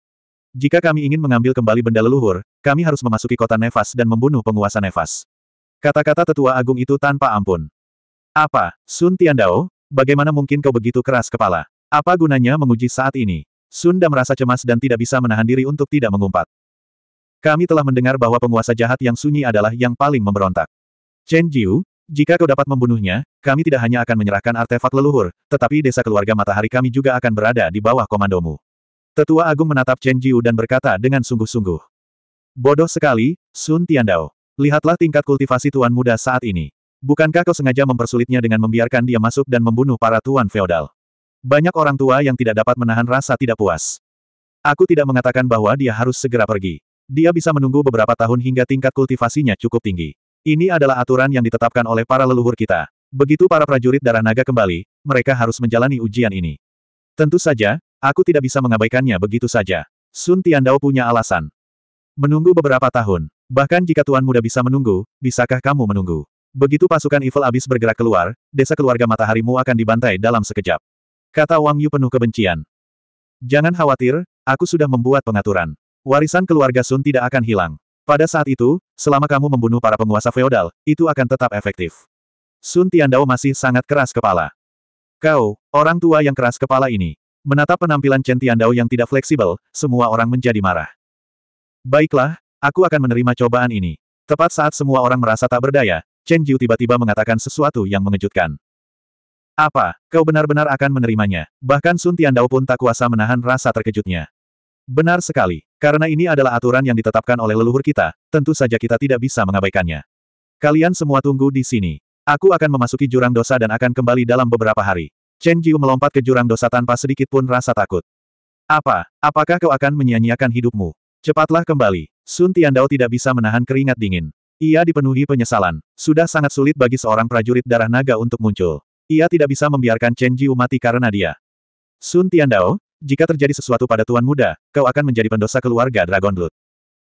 Jika kami ingin mengambil kembali benda leluhur, kami harus memasuki kota Nefas dan membunuh penguasa Nefas. Kata-kata tetua agung itu tanpa ampun. Apa, Sun Tiandao, bagaimana mungkin kau begitu keras kepala? Apa gunanya menguji saat ini? Sunda merasa cemas dan tidak bisa menahan diri untuk tidak mengumpat. Kami telah mendengar bahwa penguasa jahat yang sunyi adalah yang paling memberontak. Chen Jiu, jika kau dapat membunuhnya, kami tidak hanya akan menyerahkan artefak leluhur, tetapi desa keluarga matahari kami juga akan berada di bawah komandomu. Tetua Agung menatap Chen Jiu dan berkata dengan sungguh-sungguh. Bodoh sekali, Sun Tiandao. Lihatlah tingkat kultivasi tuan muda saat ini. Bukankah kau sengaja mempersulitnya dengan membiarkan dia masuk dan membunuh para tuan feodal? Banyak orang tua yang tidak dapat menahan rasa tidak puas. Aku tidak mengatakan bahwa dia harus segera pergi. Dia bisa menunggu beberapa tahun hingga tingkat kultivasinya cukup tinggi. Ini adalah aturan yang ditetapkan oleh para leluhur kita. Begitu para prajurit darah naga kembali, mereka harus menjalani ujian ini. Tentu saja, aku tidak bisa mengabaikannya begitu saja. Sun Tian Dao punya alasan. Menunggu beberapa tahun. Bahkan jika Tuan Muda bisa menunggu, bisakah kamu menunggu? Begitu pasukan evil Abyss bergerak keluar, desa keluarga mataharimu akan dibantai dalam sekejap. Kata Wang Yu penuh kebencian. Jangan khawatir, aku sudah membuat pengaturan. Warisan keluarga Sun tidak akan hilang. Pada saat itu, selama kamu membunuh para penguasa feodal, itu akan tetap efektif. Sun Tiandao masih sangat keras kepala. Kau, orang tua yang keras kepala ini. Menatap penampilan Chen Tiandao yang tidak fleksibel, semua orang menjadi marah. Baiklah, aku akan menerima cobaan ini. Tepat saat semua orang merasa tak berdaya, Chen Jiu tiba-tiba mengatakan sesuatu yang mengejutkan. Apa, kau benar-benar akan menerimanya? Bahkan Sun Tiandao pun tak kuasa menahan rasa terkejutnya. Benar sekali, karena ini adalah aturan yang ditetapkan oleh leluhur kita, tentu saja kita tidak bisa mengabaikannya. Kalian semua tunggu di sini. Aku akan memasuki jurang dosa dan akan kembali dalam beberapa hari. Chen Jiu melompat ke jurang dosa tanpa sedikit pun rasa takut. Apa, apakah kau akan menyia-nyiakan hidupmu? Cepatlah kembali. Sun Tiandao tidak bisa menahan keringat dingin. Ia dipenuhi penyesalan. Sudah sangat sulit bagi seorang prajurit darah naga untuk muncul. Ia tidak bisa membiarkan Chen Jiu mati karena dia. Sun Tiandao, jika terjadi sesuatu pada Tuan Muda, kau akan menjadi pendosa keluarga Dragon Blood.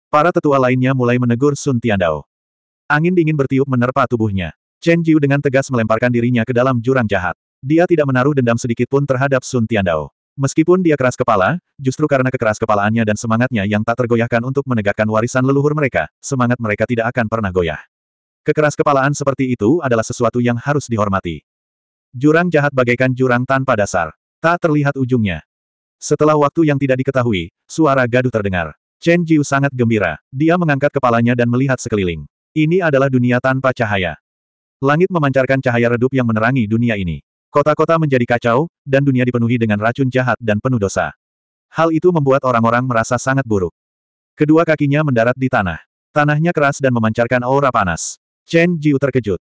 Para tetua lainnya mulai menegur Sun Tiandao. Angin dingin bertiup menerpa tubuhnya. Chen Jiu dengan tegas melemparkan dirinya ke dalam jurang jahat. Dia tidak menaruh dendam sedikit pun terhadap Sun Tiandao. Meskipun dia keras kepala, justru karena kekeras kepalaannya dan semangatnya yang tak tergoyahkan untuk menegakkan warisan leluhur mereka, semangat mereka tidak akan pernah goyah. Kekeras kepalaan seperti itu adalah sesuatu yang harus dihormati. Jurang jahat bagaikan jurang tanpa dasar. Tak terlihat ujungnya. Setelah waktu yang tidak diketahui, suara gaduh terdengar. Chen Jiu sangat gembira. Dia mengangkat kepalanya dan melihat sekeliling. Ini adalah dunia tanpa cahaya. Langit memancarkan cahaya redup yang menerangi dunia ini. Kota-kota menjadi kacau, dan dunia dipenuhi dengan racun jahat dan penuh dosa. Hal itu membuat orang-orang merasa sangat buruk. Kedua kakinya mendarat di tanah. Tanahnya keras dan memancarkan aura panas. Chen Jiu terkejut.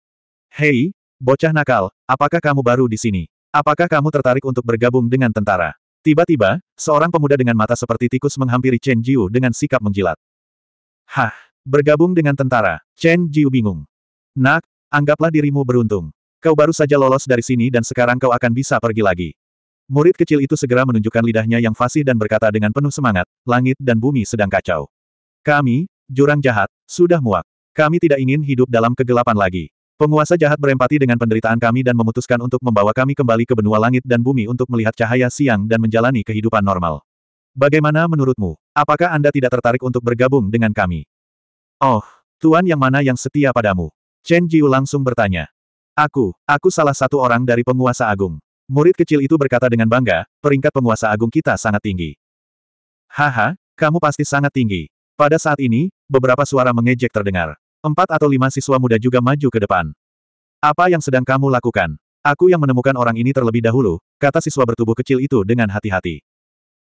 Hei, Bocah nakal, apakah kamu baru di sini? Apakah kamu tertarik untuk bergabung dengan tentara? Tiba-tiba, seorang pemuda dengan mata seperti tikus menghampiri Chen Jiu dengan sikap menjilat. Hah, bergabung dengan tentara, Chen Jiu bingung. Nak, anggaplah dirimu beruntung. Kau baru saja lolos dari sini dan sekarang kau akan bisa pergi lagi. Murid kecil itu segera menunjukkan lidahnya yang fasih dan berkata dengan penuh semangat, langit dan bumi sedang kacau. Kami, jurang jahat, sudah muak. Kami tidak ingin hidup dalam kegelapan lagi. Penguasa jahat berempati dengan penderitaan kami dan memutuskan untuk membawa kami kembali ke benua langit dan bumi untuk melihat cahaya siang dan menjalani kehidupan normal. Bagaimana menurutmu? Apakah Anda tidak tertarik untuk bergabung dengan kami? Oh, Tuan yang mana yang setia padamu? Chen Jiu langsung bertanya. Aku, aku salah satu orang dari penguasa agung. Murid kecil itu berkata dengan bangga, peringkat penguasa agung kita sangat tinggi. Haha, kamu pasti sangat tinggi. Pada saat ini, beberapa suara mengejek terdengar. Empat atau lima siswa muda juga maju ke depan. Apa yang sedang kamu lakukan? Aku yang menemukan orang ini terlebih dahulu, kata siswa bertubuh kecil itu dengan hati-hati.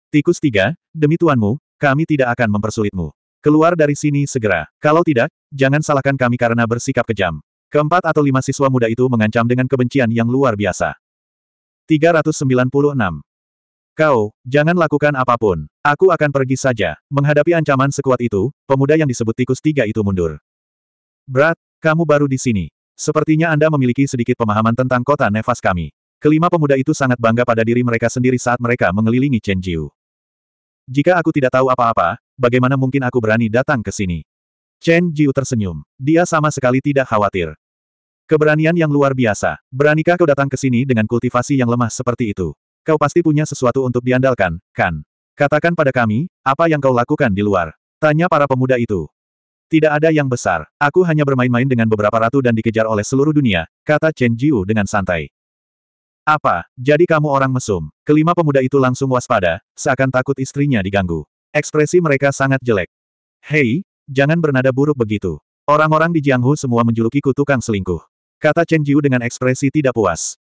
Tikus tiga, demi tuanmu, kami tidak akan mempersulitmu. Keluar dari sini segera. Kalau tidak, jangan salahkan kami karena bersikap kejam. Keempat atau lima siswa muda itu mengancam dengan kebencian yang luar biasa. 396. Kau, jangan lakukan apapun. Aku akan pergi saja. Menghadapi ancaman sekuat itu, pemuda yang disebut tikus tiga itu mundur. Brat, kamu baru di sini. Sepertinya Anda memiliki sedikit pemahaman tentang kota nefas kami. Kelima pemuda itu sangat bangga pada diri mereka sendiri saat mereka mengelilingi Chen Jiu. Jika aku tidak tahu apa-apa, bagaimana mungkin aku berani datang ke sini? Chen Jiu tersenyum. Dia sama sekali tidak khawatir. Keberanian yang luar biasa. Beranikah kau datang ke sini dengan kultivasi yang lemah seperti itu? Kau pasti punya sesuatu untuk diandalkan, kan? Katakan pada kami, apa yang kau lakukan di luar? Tanya para pemuda itu. Tidak ada yang besar. Aku hanya bermain-main dengan beberapa ratu dan dikejar oleh seluruh dunia, kata Chen Jiu dengan santai. Apa, jadi kamu orang mesum? Kelima pemuda itu langsung waspada, seakan takut istrinya diganggu. Ekspresi mereka sangat jelek. Hei, jangan bernada buruk begitu. Orang-orang di Jianghu semua menjulukiku tukang selingkuh. Kata Chen Jiu dengan ekspresi tidak puas.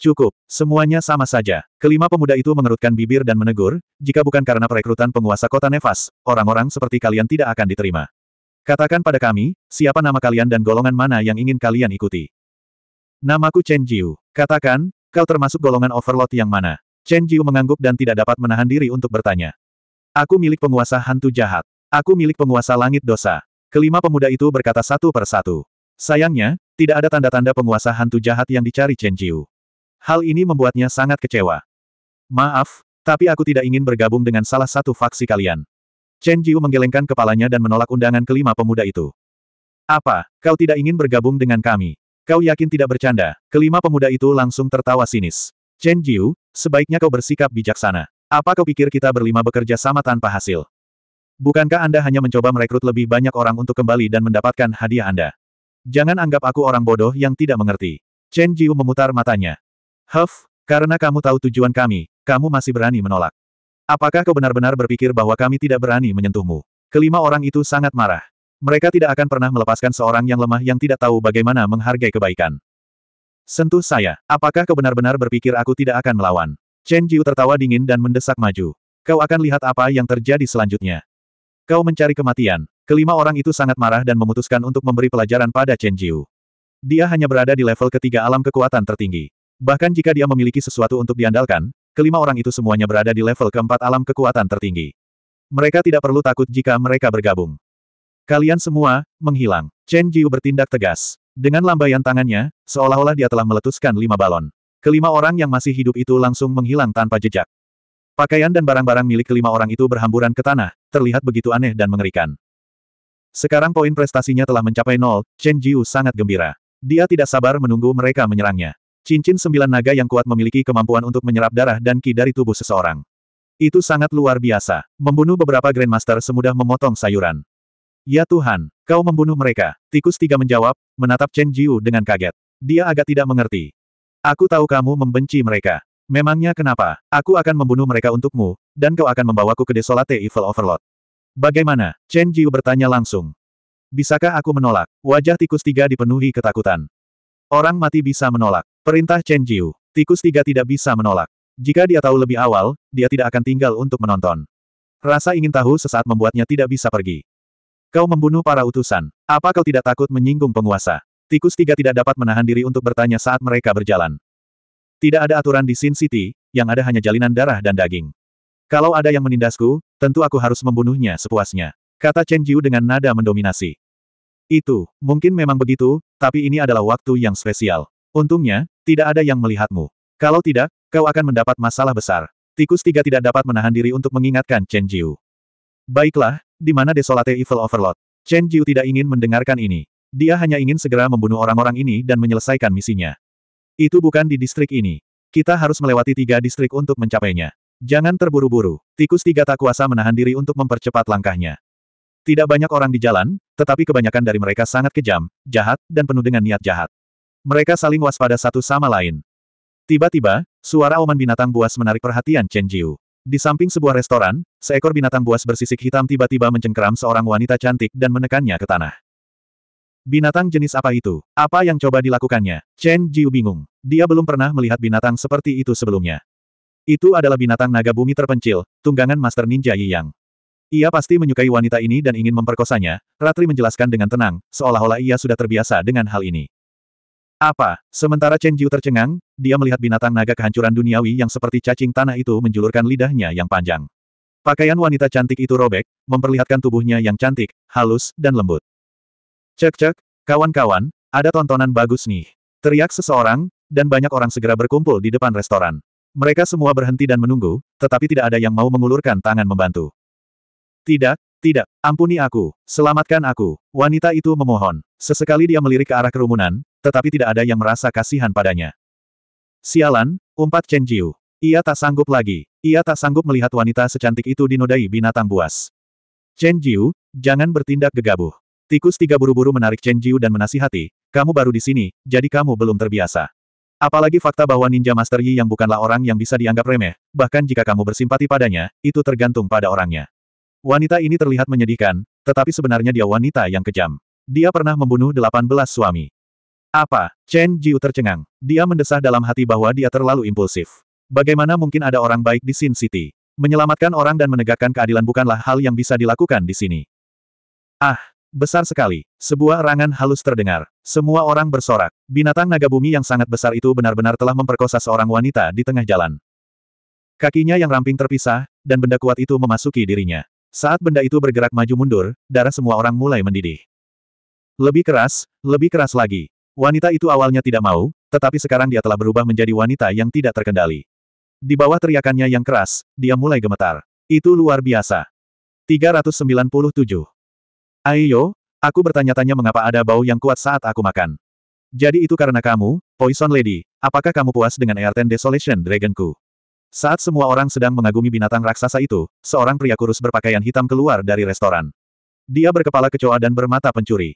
Cukup, semuanya sama saja. Kelima pemuda itu mengerutkan bibir dan menegur, jika bukan karena perekrutan penguasa kota Nefas, orang-orang seperti kalian tidak akan diterima. Katakan pada kami, siapa nama kalian dan golongan mana yang ingin kalian ikuti. Namaku Chen Jiu. Katakan, kau termasuk golongan overlord yang mana. Chen Jiu mengangguk dan tidak dapat menahan diri untuk bertanya. Aku milik penguasa hantu jahat. Aku milik penguasa langit dosa. Kelima pemuda itu berkata satu per satu. Sayangnya, tidak ada tanda-tanda penguasa hantu jahat yang dicari Chen Jiu. Hal ini membuatnya sangat kecewa. Maaf, tapi aku tidak ingin bergabung dengan salah satu faksi kalian. Chen Jiu menggelengkan kepalanya dan menolak undangan kelima pemuda itu. Apa, kau tidak ingin bergabung dengan kami? Kau yakin tidak bercanda? Kelima pemuda itu langsung tertawa sinis. Chen Jiu, sebaiknya kau bersikap bijaksana. Apa kau pikir kita berlima bekerja sama tanpa hasil? Bukankah Anda hanya mencoba merekrut lebih banyak orang untuk kembali dan mendapatkan hadiah Anda? Jangan anggap aku orang bodoh yang tidak mengerti. Chen Jiu memutar matanya. Huff, karena kamu tahu tujuan kami, kamu masih berani menolak. Apakah kau benar-benar berpikir bahwa kami tidak berani menyentuhmu? Kelima orang itu sangat marah. Mereka tidak akan pernah melepaskan seorang yang lemah yang tidak tahu bagaimana menghargai kebaikan. Sentuh saya, apakah kau benar-benar berpikir aku tidak akan melawan? Chen Jiu tertawa dingin dan mendesak maju. Kau akan lihat apa yang terjadi selanjutnya. Kau mencari kematian. Kelima orang itu sangat marah dan memutuskan untuk memberi pelajaran pada Chen Jiu. Dia hanya berada di level ketiga alam kekuatan tertinggi. Bahkan jika dia memiliki sesuatu untuk diandalkan, kelima orang itu semuanya berada di level keempat alam kekuatan tertinggi. Mereka tidak perlu takut jika mereka bergabung. Kalian semua, menghilang. Chen Jiu bertindak tegas. Dengan lambaian tangannya, seolah-olah dia telah meletuskan lima balon. Kelima orang yang masih hidup itu langsung menghilang tanpa jejak. Pakaian dan barang-barang milik kelima orang itu berhamburan ke tanah, terlihat begitu aneh dan mengerikan. Sekarang poin prestasinya telah mencapai nol, Chen Jiu sangat gembira. Dia tidak sabar menunggu mereka menyerangnya. Cincin sembilan naga yang kuat memiliki kemampuan untuk menyerap darah dan ki dari tubuh seseorang. Itu sangat luar biasa. Membunuh beberapa Grandmaster semudah memotong sayuran. Ya Tuhan, kau membunuh mereka. Tikus tiga menjawab, menatap Chen Jiu dengan kaget. Dia agak tidak mengerti. Aku tahu kamu membenci mereka. Memangnya kenapa? Aku akan membunuh mereka untukmu, dan kau akan membawaku ke Desolate Evil Overlord. Bagaimana? Chen Jiu bertanya langsung. Bisakah aku menolak? Wajah tikus tiga dipenuhi ketakutan. Orang mati bisa menolak. Perintah Chen Jiu. Tikus tiga tidak bisa menolak. Jika dia tahu lebih awal, dia tidak akan tinggal untuk menonton. Rasa ingin tahu sesaat membuatnya tidak bisa pergi. Kau membunuh para utusan. Apa kau tidak takut menyinggung penguasa? Tikus tiga tidak dapat menahan diri untuk bertanya saat mereka berjalan. Tidak ada aturan di Sin City, yang ada hanya jalinan darah dan daging. Kalau ada yang menindasku, tentu aku harus membunuhnya sepuasnya. Kata Chen Jiu dengan nada mendominasi. Itu, mungkin memang begitu, tapi ini adalah waktu yang spesial. Untungnya, tidak ada yang melihatmu. Kalau tidak, kau akan mendapat masalah besar. Tikus tiga tidak dapat menahan diri untuk mengingatkan Chen Jiu. Baiklah, di mana Desolate Evil Overlord? Chen Jiu tidak ingin mendengarkan ini. Dia hanya ingin segera membunuh orang-orang ini dan menyelesaikan misinya. Itu bukan di distrik ini. Kita harus melewati tiga distrik untuk mencapainya. Jangan terburu-buru. Tikus tiga tak kuasa menahan diri untuk mempercepat langkahnya. Tidak banyak orang di jalan, tetapi kebanyakan dari mereka sangat kejam, jahat, dan penuh dengan niat jahat. Mereka saling waspada satu sama lain. Tiba-tiba, suara oman binatang buas menarik perhatian Chen Jiu. Di samping sebuah restoran, seekor binatang buas bersisik hitam tiba-tiba mencengkeram seorang wanita cantik dan menekannya ke tanah. Binatang jenis apa itu? Apa yang coba dilakukannya? Chen Jiu bingung. Dia belum pernah melihat binatang seperti itu sebelumnya. Itu adalah binatang naga bumi terpencil, tunggangan Master Ninja Yi Yang. Ia pasti menyukai wanita ini dan ingin memperkosanya, Ratri menjelaskan dengan tenang, seolah-olah ia sudah terbiasa dengan hal ini. Apa? Sementara Chen Jiu tercengang, dia melihat binatang naga kehancuran duniawi yang seperti cacing tanah itu menjulurkan lidahnya yang panjang. Pakaian wanita cantik itu robek, memperlihatkan tubuhnya yang cantik, halus, dan lembut. Cek-cek, kawan-kawan, ada tontonan bagus nih. Teriak seseorang, dan banyak orang segera berkumpul di depan restoran. Mereka semua berhenti dan menunggu, tetapi tidak ada yang mau mengulurkan tangan membantu. Tidak, tidak, ampuni aku, selamatkan aku, wanita itu memohon. Sesekali dia melirik ke arah kerumunan, tetapi tidak ada yang merasa kasihan padanya. Sialan, umpat Chen Jiu. Ia tak sanggup lagi, ia tak sanggup melihat wanita secantik itu dinodai binatang buas. Chen Jiu, jangan bertindak gegabah. Tikus tiga buru-buru menarik Chen Jiu dan menasihati, kamu baru di sini, jadi kamu belum terbiasa. Apalagi fakta bahwa Ninja Master Yi yang bukanlah orang yang bisa dianggap remeh, bahkan jika kamu bersimpati padanya, itu tergantung pada orangnya. Wanita ini terlihat menyedihkan, tetapi sebenarnya dia wanita yang kejam. Dia pernah membunuh 18 suami. Apa? Chen Jiu tercengang. Dia mendesah dalam hati bahwa dia terlalu impulsif. Bagaimana mungkin ada orang baik di Sin City? Menyelamatkan orang dan menegakkan keadilan bukanlah hal yang bisa dilakukan di sini. Ah, besar sekali. Sebuah rangan halus terdengar. Semua orang bersorak. Binatang naga bumi yang sangat besar itu benar-benar telah memperkosa seorang wanita di tengah jalan. Kakinya yang ramping terpisah, dan benda kuat itu memasuki dirinya. Saat benda itu bergerak maju mundur, darah semua orang mulai mendidih. Lebih keras, lebih keras lagi. Wanita itu awalnya tidak mau, tetapi sekarang dia telah berubah menjadi wanita yang tidak terkendali. Di bawah teriakannya yang keras, dia mulai gemetar. Itu luar biasa. 397. Ayo, aku bertanya-tanya mengapa ada bau yang kuat saat aku makan. Jadi itu karena kamu, Poison Lady, apakah kamu puas dengan Airten Desolation Dragonku? Saat semua orang sedang mengagumi binatang raksasa itu, seorang pria kurus berpakaian hitam keluar dari restoran. Dia berkepala kecoa dan bermata pencuri.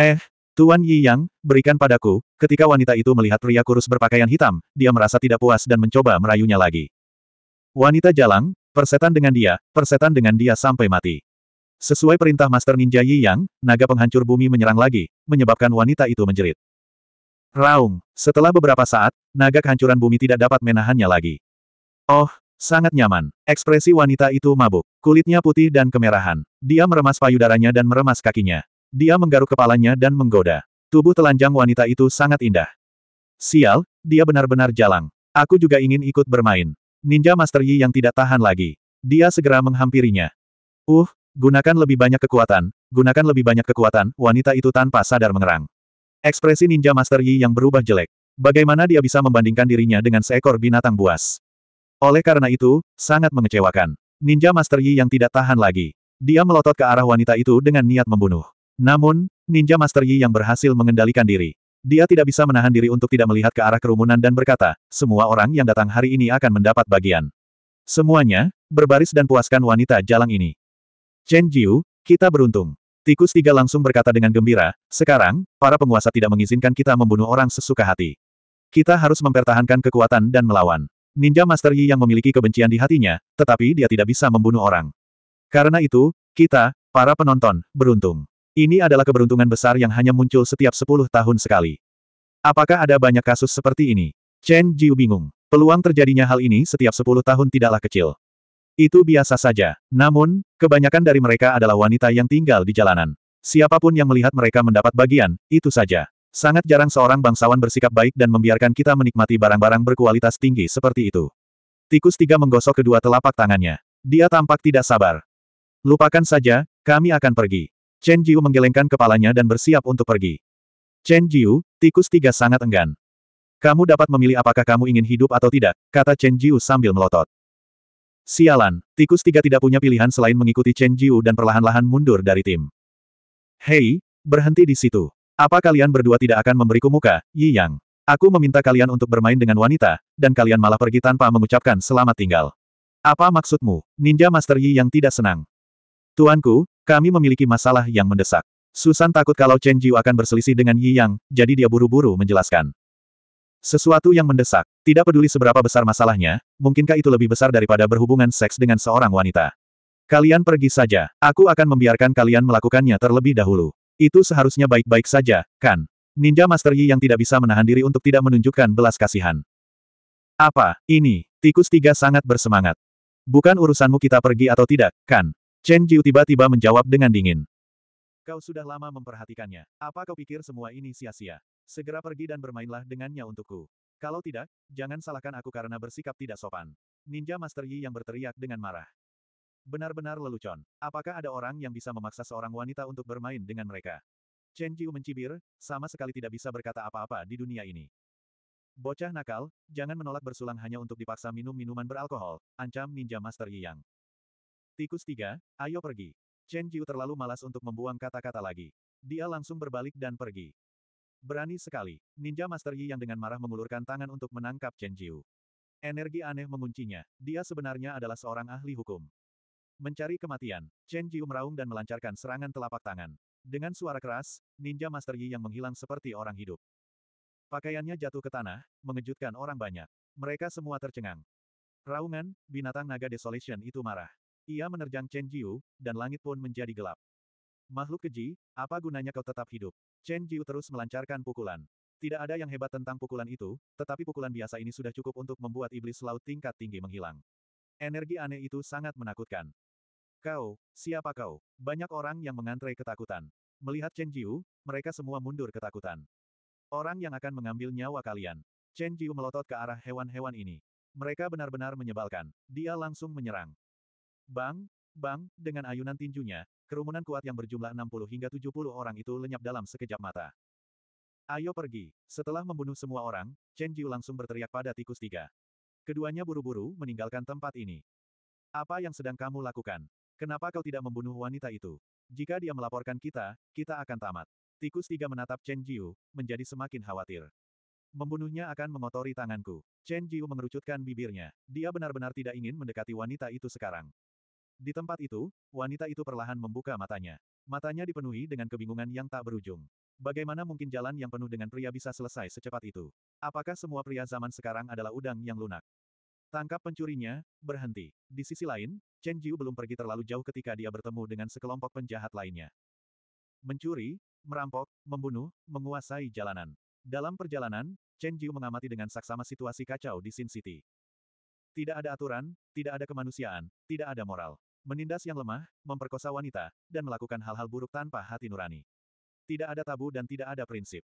Eh, Tuan Yi Yang, berikan padaku, ketika wanita itu melihat pria kurus berpakaian hitam, dia merasa tidak puas dan mencoba merayunya lagi. Wanita jalang, persetan dengan dia, persetan dengan dia sampai mati. Sesuai perintah Master Ninja Yi Yang, naga penghancur bumi menyerang lagi, menyebabkan wanita itu menjerit. Raung. Setelah beberapa saat, naga kehancuran bumi tidak dapat menahannya lagi. Oh, sangat nyaman. Ekspresi wanita itu mabuk. Kulitnya putih dan kemerahan. Dia meremas payudaranya dan meremas kakinya. Dia menggaruk kepalanya dan menggoda. Tubuh telanjang wanita itu sangat indah. Sial, dia benar-benar jalang. Aku juga ingin ikut bermain. Ninja Master Yi yang tidak tahan lagi. Dia segera menghampirinya. Uh, gunakan lebih banyak kekuatan, gunakan lebih banyak kekuatan, wanita itu tanpa sadar mengerang. Ekspresi Ninja Master Yi yang berubah jelek. Bagaimana dia bisa membandingkan dirinya dengan seekor binatang buas? Oleh karena itu, sangat mengecewakan. Ninja Master Yi yang tidak tahan lagi. Dia melotot ke arah wanita itu dengan niat membunuh. Namun, Ninja Master Yi yang berhasil mengendalikan diri. Dia tidak bisa menahan diri untuk tidak melihat ke arah kerumunan dan berkata, semua orang yang datang hari ini akan mendapat bagian. Semuanya, berbaris dan puaskan wanita jalang ini. Chen Jiu, kita beruntung. Tikus tiga langsung berkata dengan gembira, sekarang, para penguasa tidak mengizinkan kita membunuh orang sesuka hati. Kita harus mempertahankan kekuatan dan melawan. Ninja Master Yi yang memiliki kebencian di hatinya, tetapi dia tidak bisa membunuh orang. Karena itu, kita, para penonton, beruntung. Ini adalah keberuntungan besar yang hanya muncul setiap 10 tahun sekali. Apakah ada banyak kasus seperti ini? Chen Jiu bingung. Peluang terjadinya hal ini setiap 10 tahun tidaklah kecil. Itu biasa saja. Namun, kebanyakan dari mereka adalah wanita yang tinggal di jalanan. Siapapun yang melihat mereka mendapat bagian, itu saja. Sangat jarang seorang bangsawan bersikap baik dan membiarkan kita menikmati barang-barang berkualitas tinggi seperti itu. Tikus tiga menggosok kedua telapak tangannya. Dia tampak tidak sabar. Lupakan saja, kami akan pergi. Chen Jiu menggelengkan kepalanya dan bersiap untuk pergi. Chen Jiu, tikus tiga sangat enggan. Kamu dapat memilih apakah kamu ingin hidup atau tidak, kata Chen Jiu sambil melotot. Sialan, tikus tiga tidak punya pilihan selain mengikuti Chen Jiu dan perlahan-lahan mundur dari tim. Hei, berhenti di situ. Apa kalian berdua tidak akan memberiku muka, Yi Yang? Aku meminta kalian untuk bermain dengan wanita, dan kalian malah pergi tanpa mengucapkan selamat tinggal. Apa maksudmu, Ninja Master Yi yang tidak senang? Tuanku, kami memiliki masalah yang mendesak. Susan takut kalau Chen Jiu akan berselisih dengan Yi Yang, jadi dia buru-buru menjelaskan. Sesuatu yang mendesak, tidak peduli seberapa besar masalahnya, mungkinkah itu lebih besar daripada berhubungan seks dengan seorang wanita? Kalian pergi saja, aku akan membiarkan kalian melakukannya terlebih dahulu. Itu seharusnya baik-baik saja, kan? Ninja Master Yi yang tidak bisa menahan diri untuk tidak menunjukkan belas kasihan. Apa, ini, tikus tiga sangat bersemangat. Bukan urusanmu kita pergi atau tidak, kan? Chen Jiu tiba-tiba menjawab dengan dingin. Kau sudah lama memperhatikannya. Apa kau pikir semua ini sia-sia? Segera pergi dan bermainlah dengannya untukku. Kalau tidak, jangan salahkan aku karena bersikap tidak sopan. Ninja Master Yi yang berteriak dengan marah. Benar-benar lelucon. Apakah ada orang yang bisa memaksa seorang wanita untuk bermain dengan mereka? Chen Jiu mencibir, sama sekali tidak bisa berkata apa-apa di dunia ini. Bocah nakal, jangan menolak bersulang hanya untuk dipaksa minum minuman beralkohol, ancam ninja Master Yi Yang. Tikus tiga, ayo pergi. Chen Jiu terlalu malas untuk membuang kata-kata lagi. Dia langsung berbalik dan pergi. Berani sekali, ninja Master Yi yang dengan marah mengulurkan tangan untuk menangkap Chen Jiu. Energi aneh menguncinya, dia sebenarnya adalah seorang ahli hukum. Mencari kematian, Chen Jiu meraung dan melancarkan serangan telapak tangan. Dengan suara keras, ninja Master Yi yang menghilang seperti orang hidup. Pakaiannya jatuh ke tanah, mengejutkan orang banyak. Mereka semua tercengang. Raungan, binatang naga desolation itu marah. Ia menerjang Chen Jiu, dan langit pun menjadi gelap. Makhluk keji, apa gunanya kau tetap hidup? Chen Jiu terus melancarkan pukulan. Tidak ada yang hebat tentang pukulan itu, tetapi pukulan biasa ini sudah cukup untuk membuat iblis laut tingkat tinggi menghilang. Energi aneh itu sangat menakutkan. Kau, siapa kau? Banyak orang yang mengantre ketakutan. Melihat Chen Jiu, mereka semua mundur ketakutan. Orang yang akan mengambil nyawa kalian. Chen Jiu melotot ke arah hewan-hewan ini. Mereka benar-benar menyebalkan. Dia langsung menyerang. Bang, bang, dengan ayunan tinjunya, kerumunan kuat yang berjumlah 60 hingga 70 orang itu lenyap dalam sekejap mata. Ayo pergi. Setelah membunuh semua orang, Chen Jiu langsung berteriak pada tikus tiga. Keduanya buru-buru meninggalkan tempat ini. Apa yang sedang kamu lakukan? Kenapa kau tidak membunuh wanita itu? Jika dia melaporkan kita, kita akan tamat. Tikus tiga menatap Chen Jiu, menjadi semakin khawatir. Membunuhnya akan mengotori tanganku. Chen Jiu mengerucutkan bibirnya. Dia benar-benar tidak ingin mendekati wanita itu sekarang. Di tempat itu, wanita itu perlahan membuka matanya. Matanya dipenuhi dengan kebingungan yang tak berujung. Bagaimana mungkin jalan yang penuh dengan pria bisa selesai secepat itu? Apakah semua pria zaman sekarang adalah udang yang lunak? Tangkap pencurinya, berhenti. Di sisi lain, Chen Jiu belum pergi terlalu jauh ketika dia bertemu dengan sekelompok penjahat lainnya. Mencuri, merampok, membunuh, menguasai jalanan. Dalam perjalanan, Chen Jiu mengamati dengan saksama situasi kacau di Sin City. Tidak ada aturan, tidak ada kemanusiaan, tidak ada moral. Menindas yang lemah, memperkosa wanita, dan melakukan hal-hal buruk tanpa hati nurani. Tidak ada tabu dan tidak ada prinsip.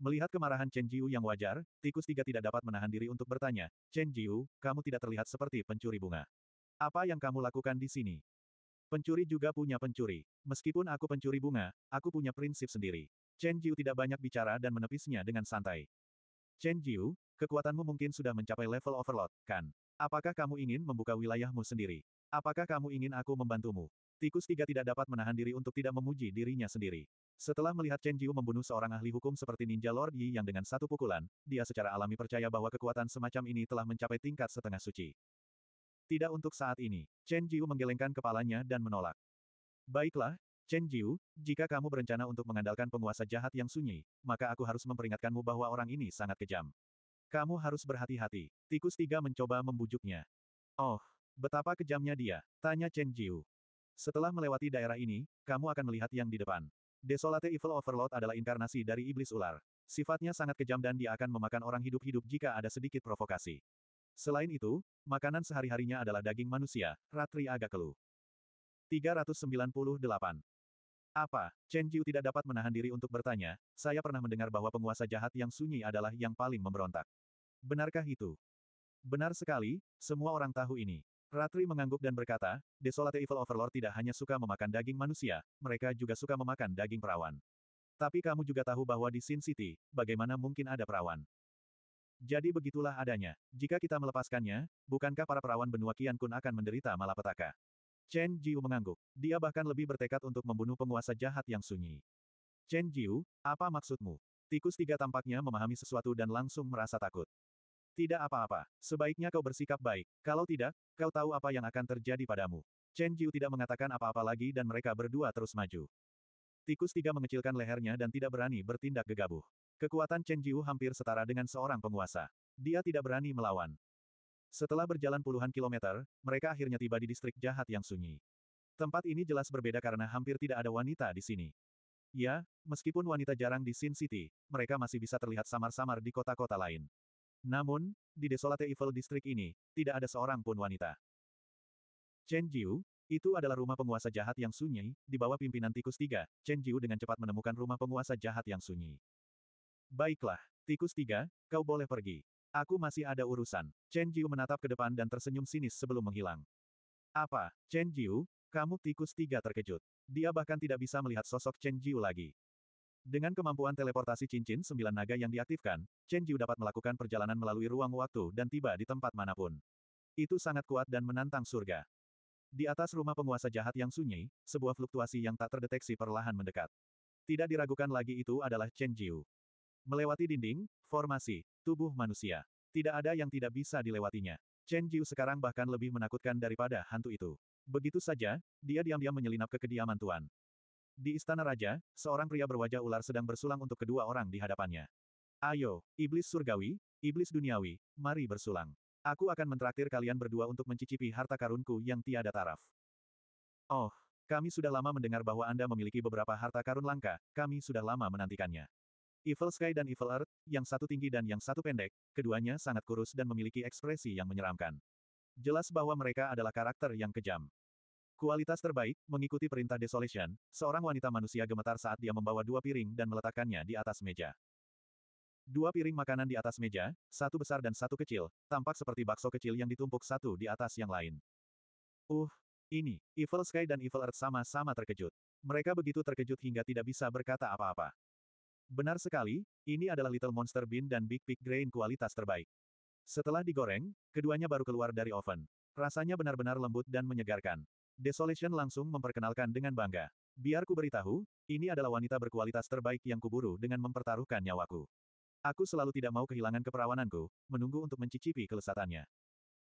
Melihat kemarahan Chen Jiu yang wajar, tikus tiga tidak dapat menahan diri untuk bertanya, Chen Jiu, kamu tidak terlihat seperti pencuri bunga. Apa yang kamu lakukan di sini? Pencuri juga punya pencuri. Meskipun aku pencuri bunga, aku punya prinsip sendiri. Chen Jiu tidak banyak bicara dan menepisnya dengan santai. Chen Jiu, kekuatanmu mungkin sudah mencapai level overload, kan? Apakah kamu ingin membuka wilayahmu sendiri? Apakah kamu ingin aku membantumu? Tikus tiga tidak dapat menahan diri untuk tidak memuji dirinya sendiri. Setelah melihat Chen Jiu membunuh seorang ahli hukum seperti Ninja Lord Yi yang dengan satu pukulan, dia secara alami percaya bahwa kekuatan semacam ini telah mencapai tingkat setengah suci. Tidak untuk saat ini, Chen Jiu menggelengkan kepalanya dan menolak. Baiklah, Chen Jiu, jika kamu berencana untuk mengandalkan penguasa jahat yang sunyi, maka aku harus memperingatkanmu bahwa orang ini sangat kejam. Kamu harus berhati-hati. Tikus tiga mencoba membujuknya. Oh, betapa kejamnya dia, tanya Chen Jiu. Setelah melewati daerah ini, kamu akan melihat yang di depan. Desolate Evil Overlord adalah inkarnasi dari iblis ular. Sifatnya sangat kejam dan dia akan memakan orang hidup-hidup jika ada sedikit provokasi. Selain itu, makanan sehari-harinya adalah daging manusia, Ratri agak Agakelu. 398. Apa? Chen Jiu tidak dapat menahan diri untuk bertanya, saya pernah mendengar bahwa penguasa jahat yang sunyi adalah yang paling memberontak. Benarkah itu? Benar sekali, semua orang tahu ini. Ratri mengangguk dan berkata, Desolate Evil Overlord tidak hanya suka memakan daging manusia, mereka juga suka memakan daging perawan. Tapi kamu juga tahu bahwa di Sin City, bagaimana mungkin ada perawan? Jadi begitulah adanya. Jika kita melepaskannya, bukankah para perawan benua Kian Kun akan menderita malapetaka? Chen Jiu mengangguk. Dia bahkan lebih bertekad untuk membunuh penguasa jahat yang sunyi. Chen Jiu, apa maksudmu? Tikus tiga tampaknya memahami sesuatu dan langsung merasa takut. Tidak apa-apa. Sebaiknya kau bersikap baik. Kalau tidak, kau tahu apa yang akan terjadi padamu. Chen Jiu tidak mengatakan apa-apa lagi dan mereka berdua terus maju. Tikus tiga mengecilkan lehernya dan tidak berani bertindak gegabah. Kekuatan Chen Jiu hampir setara dengan seorang penguasa. Dia tidak berani melawan. Setelah berjalan puluhan kilometer, mereka akhirnya tiba di distrik jahat yang sunyi. Tempat ini jelas berbeda karena hampir tidak ada wanita di sini. Ya, meskipun wanita jarang di Sin City, mereka masih bisa terlihat samar-samar di kota-kota lain. Namun, di Desolate Evil District ini, tidak ada seorang pun wanita. Chen Jiu, itu adalah rumah penguasa jahat yang sunyi, di bawah pimpinan tikus tiga, Chen Jiu dengan cepat menemukan rumah penguasa jahat yang sunyi. Baiklah, tikus tiga, kau boleh pergi. Aku masih ada urusan. Chen Jiu menatap ke depan dan tersenyum sinis sebelum menghilang. Apa, Chen Jiu, kamu tikus tiga terkejut. Dia bahkan tidak bisa melihat sosok Chen Jiu lagi. Dengan kemampuan teleportasi cincin sembilan naga yang diaktifkan, Chen Jiu dapat melakukan perjalanan melalui ruang waktu dan tiba di tempat manapun. Itu sangat kuat dan menantang surga. Di atas rumah penguasa jahat yang sunyi, sebuah fluktuasi yang tak terdeteksi perlahan mendekat. Tidak diragukan lagi itu adalah Chen Jiu. Melewati dinding, formasi, tubuh manusia. Tidak ada yang tidak bisa dilewatinya. Chen Jiu sekarang bahkan lebih menakutkan daripada hantu itu. Begitu saja, dia diam-diam menyelinap ke kediaman Tuan. Di istana raja, seorang pria berwajah ular sedang bersulang untuk kedua orang di hadapannya. Ayo, iblis surgawi, iblis duniawi, mari bersulang. Aku akan mentraktir kalian berdua untuk mencicipi harta karunku yang tiada taraf. Oh, kami sudah lama mendengar bahwa Anda memiliki beberapa harta karun langka, kami sudah lama menantikannya. Evil Sky dan Evil Earth, yang satu tinggi dan yang satu pendek, keduanya sangat kurus dan memiliki ekspresi yang menyeramkan. Jelas bahwa mereka adalah karakter yang kejam. Kualitas terbaik, mengikuti perintah Desolation, seorang wanita manusia gemetar saat dia membawa dua piring dan meletakkannya di atas meja. Dua piring makanan di atas meja, satu besar dan satu kecil, tampak seperti bakso kecil yang ditumpuk satu di atas yang lain. Uh, ini, Evil Sky dan Evil Earth sama-sama terkejut. Mereka begitu terkejut hingga tidak bisa berkata apa-apa. Benar sekali, ini adalah Little Monster Bean dan Big Pig Grain kualitas terbaik. Setelah digoreng, keduanya baru keluar dari oven. Rasanya benar-benar lembut dan menyegarkan. Desolation langsung memperkenalkan dengan bangga. Biar ku beritahu, ini adalah wanita berkualitas terbaik yang kuburu dengan mempertaruhkan nyawaku. Aku selalu tidak mau kehilangan keperawananku, menunggu untuk mencicipi kelesatannya.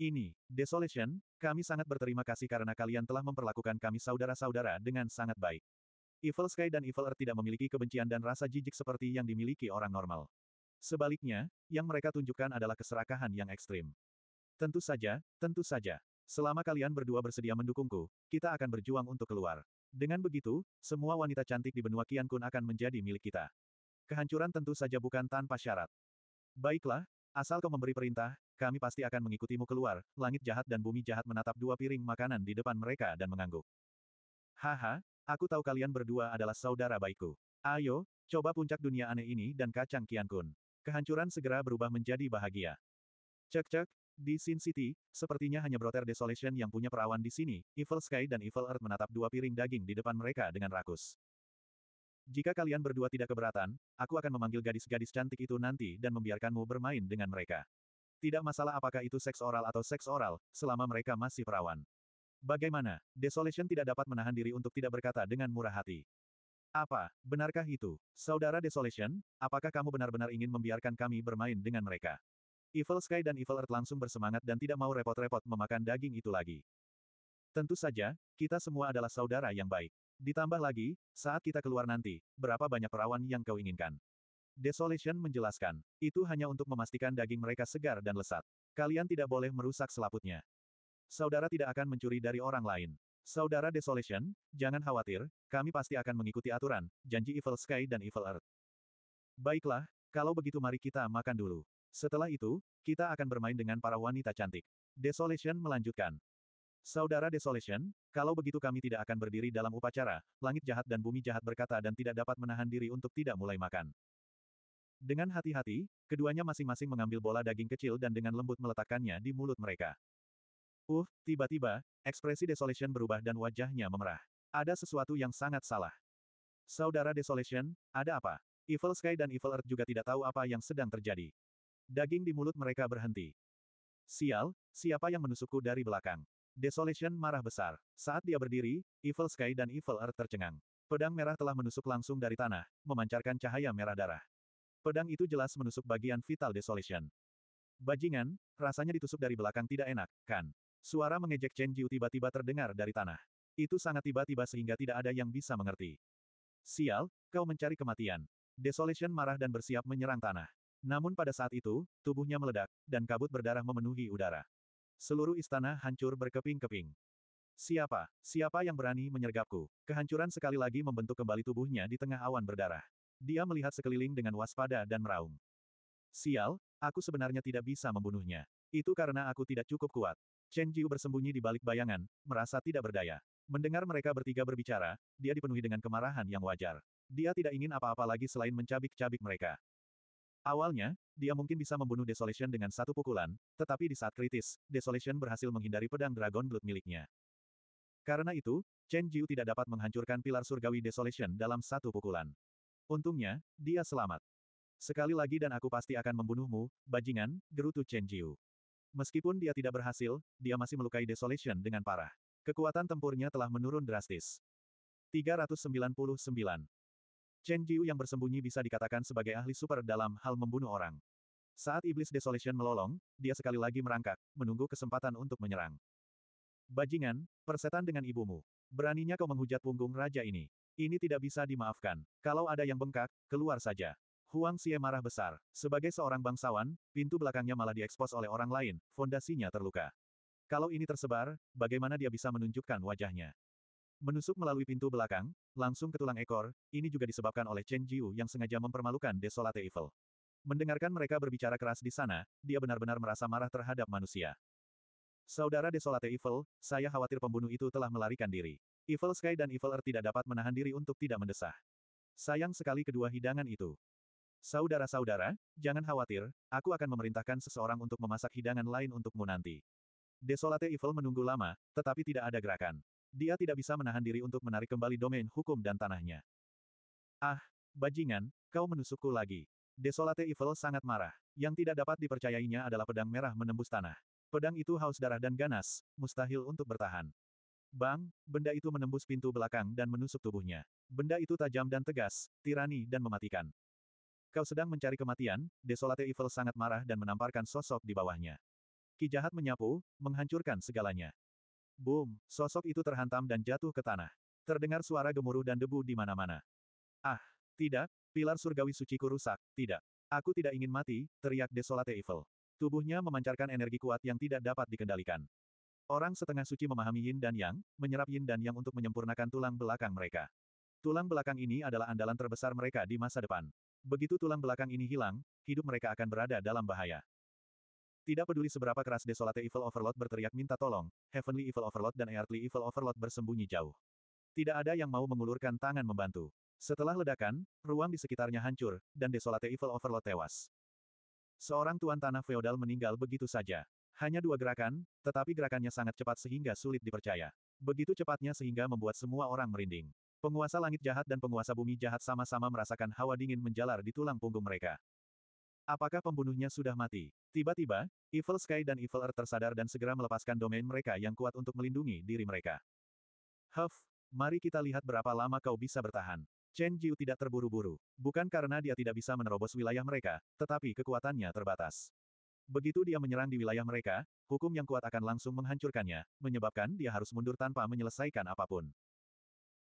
Ini, Desolation, kami sangat berterima kasih karena kalian telah memperlakukan kami saudara-saudara dengan sangat baik. Evil Sky dan Evil Earth tidak memiliki kebencian dan rasa jijik seperti yang dimiliki orang normal. Sebaliknya, yang mereka tunjukkan adalah keserakahan yang ekstrim. Tentu saja, tentu saja. Selama kalian berdua bersedia mendukungku, kita akan berjuang untuk keluar. Dengan begitu, semua wanita cantik di benua Kian Kun akan menjadi milik kita. Kehancuran tentu saja bukan tanpa syarat. Baiklah, asal kau memberi perintah, kami pasti akan mengikutimu keluar. Langit jahat dan bumi jahat menatap dua piring makanan di depan mereka dan mengangguk. Haha, aku tahu kalian berdua adalah saudara baikku. Ayo, coba puncak dunia aneh ini dan kacang Kian Kun. Kehancuran segera berubah menjadi bahagia. Cek cek, di Sin City, sepertinya hanya Brother Desolation yang punya perawan di sini, Evil Sky dan Evil Earth menatap dua piring daging di depan mereka dengan rakus. Jika kalian berdua tidak keberatan, aku akan memanggil gadis-gadis cantik itu nanti dan membiarkanmu bermain dengan mereka. Tidak masalah apakah itu seks oral atau seks oral, selama mereka masih perawan. Bagaimana, Desolation tidak dapat menahan diri untuk tidak berkata dengan murah hati. Apa, benarkah itu? Saudara Desolation, apakah kamu benar-benar ingin membiarkan kami bermain dengan mereka? Evil Sky dan Evil Earth langsung bersemangat dan tidak mau repot-repot memakan daging itu lagi. Tentu saja, kita semua adalah saudara yang baik. Ditambah lagi, saat kita keluar nanti, berapa banyak perawan yang kau inginkan? Desolation menjelaskan, itu hanya untuk memastikan daging mereka segar dan lesat. Kalian tidak boleh merusak selaputnya. Saudara tidak akan mencuri dari orang lain. Saudara Desolation, jangan khawatir, kami pasti akan mengikuti aturan, janji Evil Sky dan Evil Earth. Baiklah, kalau begitu mari kita makan dulu. Setelah itu, kita akan bermain dengan para wanita cantik. Desolation melanjutkan. Saudara Desolation, kalau begitu kami tidak akan berdiri dalam upacara, langit jahat dan bumi jahat berkata dan tidak dapat menahan diri untuk tidak mulai makan. Dengan hati-hati, keduanya masing-masing mengambil bola daging kecil dan dengan lembut meletakkannya di mulut mereka. Uh, tiba-tiba, ekspresi Desolation berubah dan wajahnya memerah. Ada sesuatu yang sangat salah. Saudara Desolation, ada apa? Evil Sky dan Evil Earth juga tidak tahu apa yang sedang terjadi. Daging di mulut mereka berhenti. Sial, siapa yang menusukku dari belakang? Desolation marah besar. Saat dia berdiri, Evil Sky dan Evil Earth tercengang. Pedang merah telah menusuk langsung dari tanah, memancarkan cahaya merah darah. Pedang itu jelas menusuk bagian vital Desolation. Bajingan, rasanya ditusuk dari belakang tidak enak, kan? Suara mengejek Chen Jiu tiba-tiba terdengar dari tanah. Itu sangat tiba-tiba sehingga tidak ada yang bisa mengerti. Sial, kau mencari kematian. Desolation marah dan bersiap menyerang tanah. Namun pada saat itu, tubuhnya meledak, dan kabut berdarah memenuhi udara. Seluruh istana hancur berkeping-keping. Siapa, siapa yang berani menyergapku? Kehancuran sekali lagi membentuk kembali tubuhnya di tengah awan berdarah. Dia melihat sekeliling dengan waspada dan meraung. Sial, aku sebenarnya tidak bisa membunuhnya. Itu karena aku tidak cukup kuat. Chen Jiu bersembunyi di balik bayangan, merasa tidak berdaya. Mendengar mereka bertiga berbicara, dia dipenuhi dengan kemarahan yang wajar. Dia tidak ingin apa-apa lagi selain mencabik-cabik mereka. Awalnya, dia mungkin bisa membunuh Desolation dengan satu pukulan, tetapi di saat kritis, Desolation berhasil menghindari pedang Dragon Blood miliknya. Karena itu, Chen Jiu tidak dapat menghancurkan pilar surgawi Desolation dalam satu pukulan. Untungnya, dia selamat. Sekali lagi dan aku pasti akan membunuhmu, bajingan, gerutu Chen Jiu. Meskipun dia tidak berhasil, dia masih melukai Desolation dengan parah. Kekuatan tempurnya telah menurun drastis. 399. Chen Qiu yang bersembunyi bisa dikatakan sebagai ahli super dalam hal membunuh orang. Saat Iblis Desolation melolong, dia sekali lagi merangkak, menunggu kesempatan untuk menyerang. Bajingan, persetan dengan ibumu. Beraninya kau menghujat punggung raja ini. Ini tidak bisa dimaafkan. Kalau ada yang bengkak, keluar saja. Huang Xie marah besar. Sebagai seorang bangsawan, pintu belakangnya malah diekspos oleh orang lain, fondasinya terluka. Kalau ini tersebar, bagaimana dia bisa menunjukkan wajahnya? Menusuk melalui pintu belakang, langsung ke tulang ekor, ini juga disebabkan oleh Chen Jiu yang sengaja mempermalukan Desolate Evil. Mendengarkan mereka berbicara keras di sana, dia benar-benar merasa marah terhadap manusia. Saudara Desolate Evil, saya khawatir pembunuh itu telah melarikan diri. Evil Sky dan Evil Earth tidak dapat menahan diri untuk tidak mendesah. Sayang sekali kedua hidangan itu. Saudara-saudara, jangan khawatir, aku akan memerintahkan seseorang untuk memasak hidangan lain untukmu nanti. Desolate Evil menunggu lama, tetapi tidak ada gerakan dia tidak bisa menahan diri untuk menarik kembali domain hukum dan tanahnya. Ah, bajingan, kau menusukku lagi. Desolate Evil sangat marah. Yang tidak dapat dipercayainya adalah pedang merah menembus tanah. Pedang itu haus darah dan ganas, mustahil untuk bertahan. Bang, benda itu menembus pintu belakang dan menusuk tubuhnya. Benda itu tajam dan tegas, tirani dan mematikan. Kau sedang mencari kematian, Desolate Evil sangat marah dan menamparkan sosok di bawahnya. Ki jahat menyapu, menghancurkan segalanya. Boom, sosok itu terhantam dan jatuh ke tanah. Terdengar suara gemuruh dan debu di mana-mana. Ah, tidak, pilar surgawi suciku rusak, tidak. Aku tidak ingin mati, teriak Desolate Evil. Tubuhnya memancarkan energi kuat yang tidak dapat dikendalikan. Orang setengah suci memahami yin dan yang, menyerap yin dan yang untuk menyempurnakan tulang belakang mereka. Tulang belakang ini adalah andalan terbesar mereka di masa depan. Begitu tulang belakang ini hilang, hidup mereka akan berada dalam bahaya. Tidak peduli seberapa keras Desolate Evil Overlord berteriak minta tolong, Heavenly Evil Overlord dan Earthly Evil Overlord bersembunyi jauh. Tidak ada yang mau mengulurkan tangan membantu. Setelah ledakan, ruang di sekitarnya hancur, dan Desolate Evil Overlord tewas. Seorang tuan tanah feodal meninggal begitu saja. Hanya dua gerakan, tetapi gerakannya sangat cepat sehingga sulit dipercaya. Begitu cepatnya sehingga membuat semua orang merinding. Penguasa langit jahat dan penguasa bumi jahat sama-sama merasakan hawa dingin menjalar di tulang punggung mereka. Apakah pembunuhnya sudah mati? Tiba-tiba, Evil Sky dan Evil Earth tersadar dan segera melepaskan domain mereka yang kuat untuk melindungi diri mereka. Huff, mari kita lihat berapa lama kau bisa bertahan. Chen Jiu tidak terburu-buru, bukan karena dia tidak bisa menerobos wilayah mereka, tetapi kekuatannya terbatas. Begitu dia menyerang di wilayah mereka, hukum yang kuat akan langsung menghancurkannya, menyebabkan dia harus mundur tanpa menyelesaikan apapun.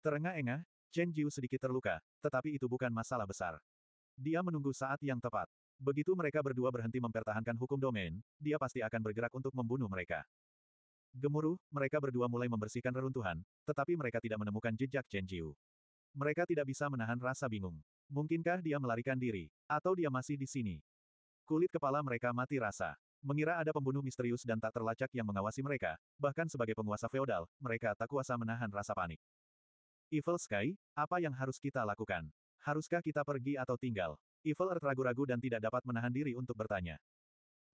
Terengah-engah, Chen Jiu sedikit terluka, tetapi itu bukan masalah besar. Dia menunggu saat yang tepat. Begitu mereka berdua berhenti mempertahankan hukum domain, dia pasti akan bergerak untuk membunuh mereka. Gemuruh, mereka berdua mulai membersihkan reruntuhan, tetapi mereka tidak menemukan jejak Chen Jiu. Mereka tidak bisa menahan rasa bingung. Mungkinkah dia melarikan diri, atau dia masih di sini? Kulit kepala mereka mati rasa. Mengira ada pembunuh misterius dan tak terlacak yang mengawasi mereka, bahkan sebagai penguasa feodal, mereka tak kuasa menahan rasa panik. Evil Sky, apa yang harus kita lakukan? Haruskah kita pergi atau tinggal? Evil Earth ragu-ragu dan tidak dapat menahan diri untuk bertanya.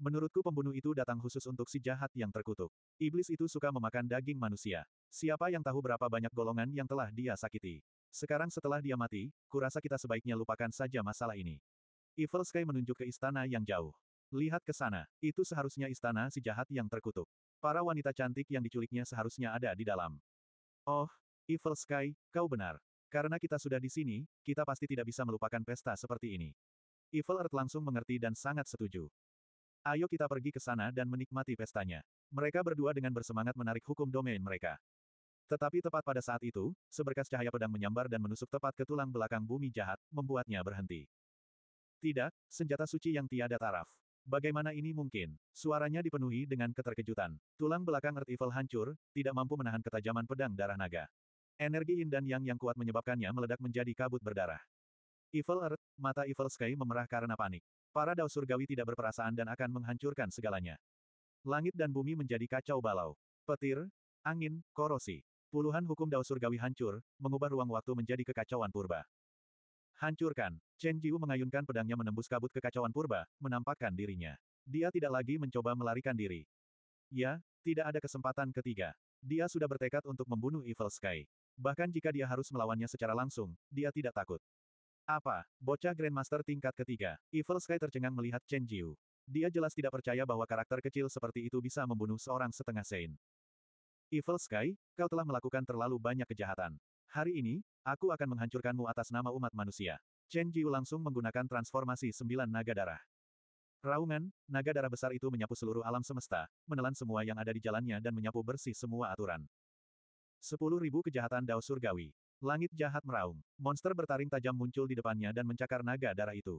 Menurutku pembunuh itu datang khusus untuk si jahat yang terkutuk. Iblis itu suka memakan daging manusia. Siapa yang tahu berapa banyak golongan yang telah dia sakiti. Sekarang setelah dia mati, kurasa kita sebaiknya lupakan saja masalah ini. Evil Sky menunjuk ke istana yang jauh. Lihat ke sana, itu seharusnya istana si jahat yang terkutuk. Para wanita cantik yang diculiknya seharusnya ada di dalam. Oh, Evil Sky, kau benar. Karena kita sudah di sini, kita pasti tidak bisa melupakan pesta seperti ini. Evil Earth langsung mengerti dan sangat setuju. Ayo kita pergi ke sana dan menikmati pestanya. Mereka berdua dengan bersemangat menarik hukum domain mereka. Tetapi tepat pada saat itu, seberkas cahaya pedang menyambar dan menusuk tepat ke tulang belakang bumi jahat, membuatnya berhenti. Tidak, senjata suci yang tiada taraf. Bagaimana ini mungkin? Suaranya dipenuhi dengan keterkejutan. Tulang belakang Earth Evil hancur, tidak mampu menahan ketajaman pedang darah naga. Energi yin dan yang yang kuat menyebabkannya meledak menjadi kabut berdarah. Evil Earth, mata Evil Sky memerah karena panik. Para dao surgawi tidak berperasaan dan akan menghancurkan segalanya. Langit dan bumi menjadi kacau balau. Petir, angin, korosi. Puluhan hukum dao surgawi hancur, mengubah ruang waktu menjadi kekacauan purba. Hancurkan. Chen Jiu mengayunkan pedangnya menembus kabut kekacauan purba, menampakkan dirinya. Dia tidak lagi mencoba melarikan diri. Ya, tidak ada kesempatan ketiga. Dia sudah bertekad untuk membunuh Evil Sky. Bahkan jika dia harus melawannya secara langsung, dia tidak takut. Apa? Bocah Grandmaster tingkat ketiga. Evil Sky tercengang melihat Chen Jiu. Dia jelas tidak percaya bahwa karakter kecil seperti itu bisa membunuh seorang setengah Sein. Evil Sky, kau telah melakukan terlalu banyak kejahatan. Hari ini, aku akan menghancurkanmu atas nama umat manusia. Chen Jiu langsung menggunakan transformasi sembilan naga darah. Raungan, naga darah besar itu menyapu seluruh alam semesta, menelan semua yang ada di jalannya dan menyapu bersih semua aturan. Sepuluh ribu kejahatan Dao Surgawi. Langit jahat meraung. Monster bertaring tajam muncul di depannya dan mencakar naga darah itu.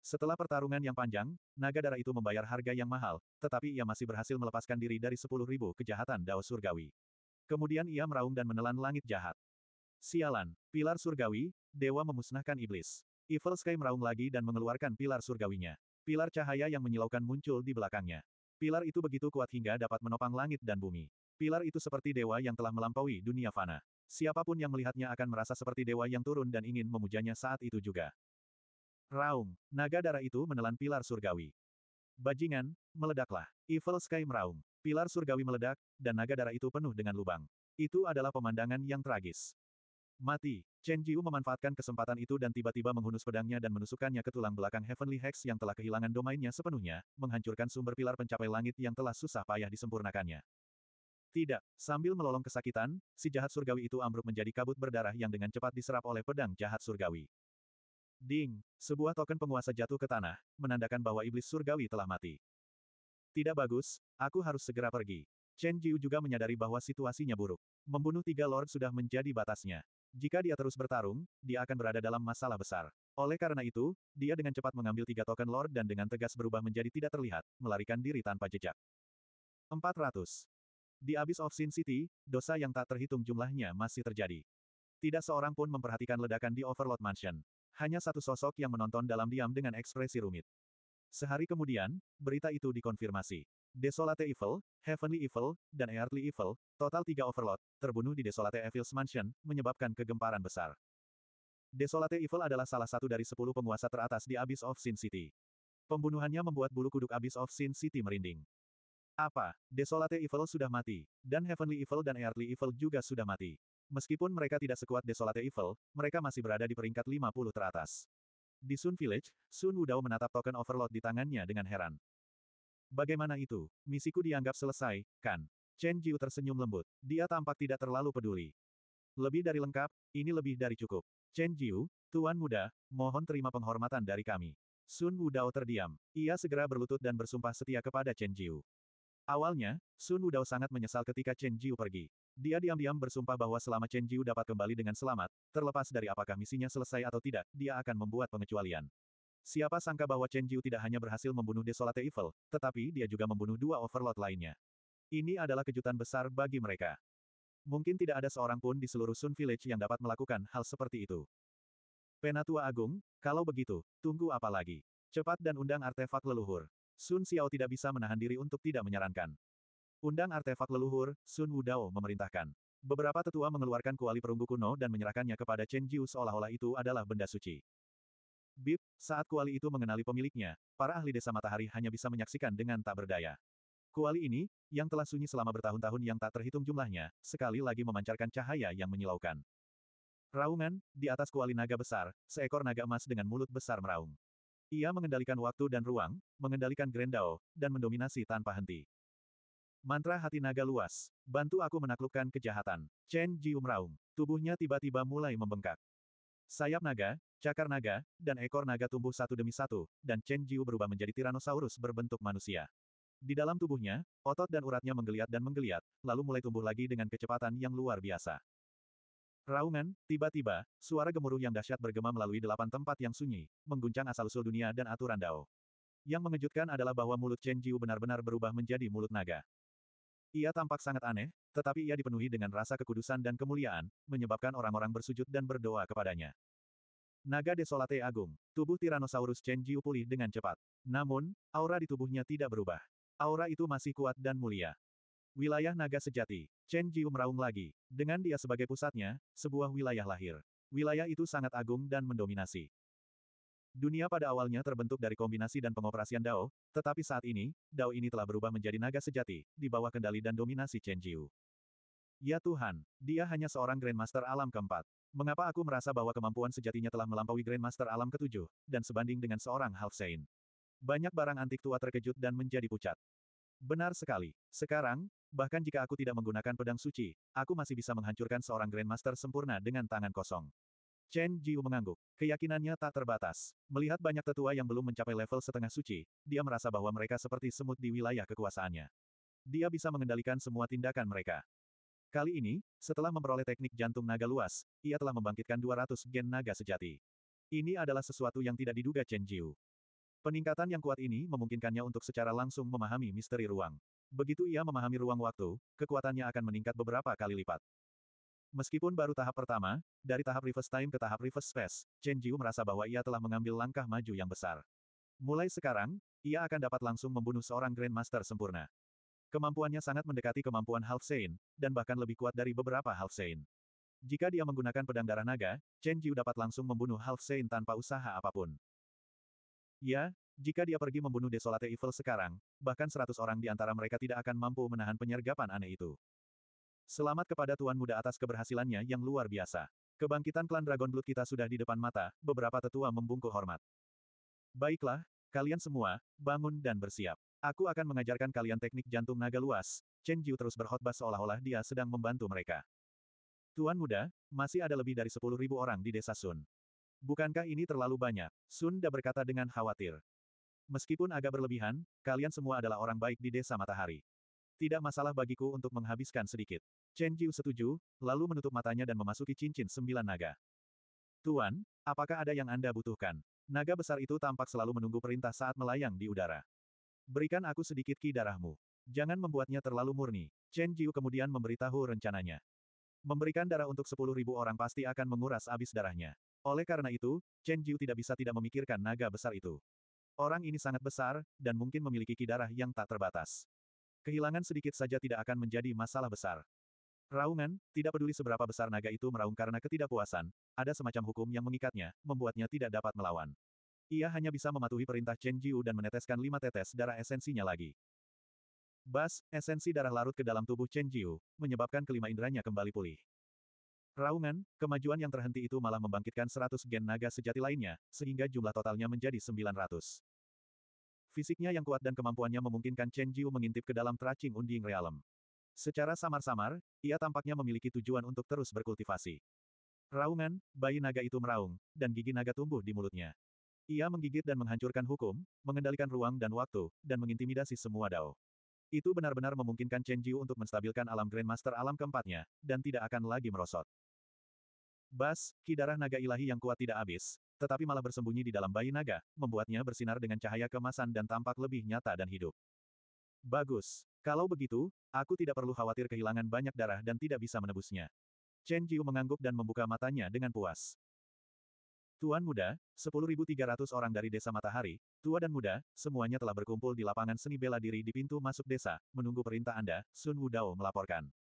Setelah pertarungan yang panjang, naga darah itu membayar harga yang mahal, tetapi ia masih berhasil melepaskan diri dari sepuluh ribu kejahatan Dao Surgawi. Kemudian ia meraung dan menelan langit jahat. Sialan, pilar surgawi, dewa memusnahkan iblis. Evil Sky meraung lagi dan mengeluarkan pilar surgawinya. Pilar cahaya yang menyilaukan muncul di belakangnya. Pilar itu begitu kuat hingga dapat menopang langit dan bumi. Pilar itu seperti dewa yang telah melampaui dunia fana. Siapapun yang melihatnya akan merasa seperti dewa yang turun dan ingin memujanya saat itu juga. Raung, naga darah itu menelan pilar surgawi. Bajingan, meledaklah. Evil Sky meraung. Pilar surgawi meledak, dan naga darah itu penuh dengan lubang. Itu adalah pemandangan yang tragis. Mati, Chen Jiu memanfaatkan kesempatan itu dan tiba-tiba menghunus pedangnya dan menusukkannya ke tulang belakang Heavenly Hex yang telah kehilangan domainnya sepenuhnya, menghancurkan sumber pilar pencapai langit yang telah susah payah disempurnakannya. Tidak, sambil melolong kesakitan, si jahat surgawi itu ambruk menjadi kabut berdarah yang dengan cepat diserap oleh pedang jahat surgawi. Ding, sebuah token penguasa jatuh ke tanah, menandakan bahwa iblis surgawi telah mati. Tidak bagus, aku harus segera pergi. Chen Jiu juga menyadari bahwa situasinya buruk. Membunuh tiga lord sudah menjadi batasnya. Jika dia terus bertarung, dia akan berada dalam masalah besar. Oleh karena itu, dia dengan cepat mengambil tiga token lord dan dengan tegas berubah menjadi tidak terlihat, melarikan diri tanpa jejak. 400. Di Abyss of Sin City, dosa yang tak terhitung jumlahnya masih terjadi. Tidak seorang pun memperhatikan ledakan di Overlord Mansion. Hanya satu sosok yang menonton dalam diam dengan ekspresi rumit. Sehari kemudian, berita itu dikonfirmasi. Desolate Evil, Heavenly Evil, dan Earthly Evil, total tiga Overlord, terbunuh di Desolate Evil's Mansion, menyebabkan kegemparan besar. Desolate Evil adalah salah satu dari sepuluh penguasa teratas di Abyss of Sin City. Pembunuhannya membuat bulu kuduk Abyss of Sin City merinding. Apa, Desolate Evil sudah mati, dan Heavenly Evil dan Earthly Evil juga sudah mati. Meskipun mereka tidak sekuat Desolate Evil, mereka masih berada di peringkat 50 teratas. Di Sun Village, Sun Wudao menatap token Overlord di tangannya dengan heran. Bagaimana itu, misiku dianggap selesai, kan? Chen Jiu tersenyum lembut. Dia tampak tidak terlalu peduli. Lebih dari lengkap, ini lebih dari cukup. Chen Jiu, Tuan Muda, mohon terima penghormatan dari kami. Sun Wudao terdiam. Ia segera berlutut dan bersumpah setia kepada Chen Jiu. Awalnya, Sun Wudao sangat menyesal ketika Chen Jiu pergi. Dia diam-diam bersumpah bahwa selama Chen Jiu dapat kembali dengan selamat, terlepas dari apakah misinya selesai atau tidak, dia akan membuat pengecualian. Siapa sangka bahwa Chen Jiu tidak hanya berhasil membunuh Desolate Evil, tetapi dia juga membunuh dua overlord lainnya. Ini adalah kejutan besar bagi mereka. Mungkin tidak ada seorang pun di seluruh Sun Village yang dapat melakukan hal seperti itu. Penatua Agung, kalau begitu, tunggu apa lagi? Cepat dan undang artefak leluhur. Sun Xiao tidak bisa menahan diri untuk tidak menyarankan. Undang artefak leluhur, Sun Wudao memerintahkan. Beberapa tetua mengeluarkan kuali perunggu kuno dan menyerahkannya kepada Chen Jiu seolah-olah itu adalah benda suci. Bip, saat kuali itu mengenali pemiliknya, para ahli desa matahari hanya bisa menyaksikan dengan tak berdaya. Kuali ini, yang telah sunyi selama bertahun-tahun yang tak terhitung jumlahnya, sekali lagi memancarkan cahaya yang menyilaukan. Raungan, di atas kuali naga besar, seekor naga emas dengan mulut besar meraung. Ia mengendalikan waktu dan ruang, mengendalikan Grendao, dan mendominasi tanpa henti. Mantra hati naga luas, bantu aku menaklukkan kejahatan. Chen Ji umraung, tubuhnya tiba-tiba mulai membengkak. Sayap naga, cakar naga, dan ekor naga tumbuh satu demi satu, dan Chen Jiu berubah menjadi Tyrannosaurus berbentuk manusia. Di dalam tubuhnya, otot dan uratnya menggeliat dan menggeliat, lalu mulai tumbuh lagi dengan kecepatan yang luar biasa. Raungan, tiba-tiba, suara gemuruh yang dahsyat bergema melalui delapan tempat yang sunyi, mengguncang asal-usul dunia dan aturan Dao. Yang mengejutkan adalah bahwa mulut Chen Jiu benar-benar berubah menjadi mulut naga. Ia tampak sangat aneh, tetapi ia dipenuhi dengan rasa kekudusan dan kemuliaan, menyebabkan orang-orang bersujud dan berdoa kepadanya. Naga Desolate Agung, tubuh Tyrannosaurus Chen Jiu pulih dengan cepat. Namun, aura di tubuhnya tidak berubah. Aura itu masih kuat dan mulia. Wilayah naga sejati. Chen Jiu meraung lagi. Dengan dia sebagai pusatnya, sebuah wilayah lahir. Wilayah itu sangat agung dan mendominasi. Dunia pada awalnya terbentuk dari kombinasi dan pengoperasian Dao, tetapi saat ini, Dao ini telah berubah menjadi naga sejati, di bawah kendali dan dominasi Chen Jiu. Ya Tuhan, dia hanya seorang Grandmaster alam keempat. Mengapa aku merasa bahwa kemampuan sejatinya telah melampaui Grandmaster alam ketujuh, dan sebanding dengan seorang Half Saint? Banyak barang antik tua terkejut dan menjadi pucat. Benar sekali. Sekarang, bahkan jika aku tidak menggunakan pedang suci, aku masih bisa menghancurkan seorang Grandmaster sempurna dengan tangan kosong. Chen Jiu mengangguk. Keyakinannya tak terbatas. Melihat banyak tetua yang belum mencapai level setengah suci, dia merasa bahwa mereka seperti semut di wilayah kekuasaannya. Dia bisa mengendalikan semua tindakan mereka. Kali ini, setelah memperoleh teknik jantung naga luas, ia telah membangkitkan 200 gen naga sejati. Ini adalah sesuatu yang tidak diduga Chen Jiu. Peningkatan yang kuat ini memungkinkannya untuk secara langsung memahami misteri ruang. Begitu ia memahami ruang waktu, kekuatannya akan meningkat beberapa kali lipat. Meskipun baru tahap pertama, dari tahap reverse time ke tahap reverse space, Chen Jiu merasa bahwa ia telah mengambil langkah maju yang besar. Mulai sekarang, ia akan dapat langsung membunuh seorang Grandmaster sempurna. Kemampuannya sangat mendekati kemampuan Half Saint, dan bahkan lebih kuat dari beberapa Half Saint. Jika dia menggunakan pedang darah naga, Chen Jiu dapat langsung membunuh Half Saint tanpa usaha apapun. Ya, jika dia pergi membunuh Desolate Evil sekarang, bahkan seratus orang di antara mereka tidak akan mampu menahan penyergapan aneh itu. Selamat kepada Tuan Muda atas keberhasilannya yang luar biasa. Kebangkitan klan Dragon Blood kita sudah di depan mata, beberapa tetua membungkuk hormat. Baiklah, kalian semua, bangun dan bersiap. Aku akan mengajarkan kalian teknik jantung naga luas, Chen Jiu terus berkhotbah seolah-olah dia sedang membantu mereka. Tuan Muda, masih ada lebih dari sepuluh ribu orang di desa Sun. Bukankah ini terlalu banyak? Sunda berkata dengan khawatir. Meskipun agak berlebihan, kalian semua adalah orang baik di desa matahari. Tidak masalah bagiku untuk menghabiskan sedikit. Chen Jiu setuju, lalu menutup matanya dan memasuki cincin sembilan naga. Tuan, apakah ada yang Anda butuhkan? Naga besar itu tampak selalu menunggu perintah saat melayang di udara. Berikan aku sedikit ki darahmu. Jangan membuatnya terlalu murni. Chen Jiu kemudian memberitahu rencananya. Memberikan darah untuk sepuluh ribu orang pasti akan menguras abis darahnya. Oleh karena itu, Chen Jiu tidak bisa tidak memikirkan naga besar itu. Orang ini sangat besar, dan mungkin memiliki kidarah yang tak terbatas. Kehilangan sedikit saja tidak akan menjadi masalah besar. Raungan, tidak peduli seberapa besar naga itu meraung karena ketidakpuasan, ada semacam hukum yang mengikatnya, membuatnya tidak dapat melawan. Ia hanya bisa mematuhi perintah Chen Jiu dan meneteskan lima tetes darah esensinya lagi. Bas, esensi darah larut ke dalam tubuh Chen Jiu, menyebabkan kelima inderanya kembali pulih. Raungan, kemajuan yang terhenti itu malah membangkitkan 100 gen naga sejati lainnya, sehingga jumlah totalnya menjadi 900. Fisiknya yang kuat dan kemampuannya memungkinkan Chen Jiu mengintip ke dalam teracing unding realm. Secara samar-samar, ia tampaknya memiliki tujuan untuk terus berkultivasi. Raungan, bayi naga itu meraung, dan gigi naga tumbuh di mulutnya. Ia menggigit dan menghancurkan hukum, mengendalikan ruang dan waktu, dan mengintimidasi semua dao. Itu benar-benar memungkinkan Chen Jiu untuk menstabilkan alam Grandmaster alam keempatnya, dan tidak akan lagi merosot. Bas, ki naga ilahi yang kuat tidak habis, tetapi malah bersembunyi di dalam bayi naga, membuatnya bersinar dengan cahaya kemasan dan tampak lebih nyata dan hidup. Bagus. Kalau begitu, aku tidak perlu khawatir kehilangan banyak darah dan tidak bisa menebusnya. Chen Jiu mengangguk dan membuka matanya dengan puas. Tuan muda, 10.300 orang dari desa matahari, tua dan muda, semuanya telah berkumpul di lapangan seni bela diri di pintu masuk desa, menunggu perintah Anda, Sun Wudao melaporkan.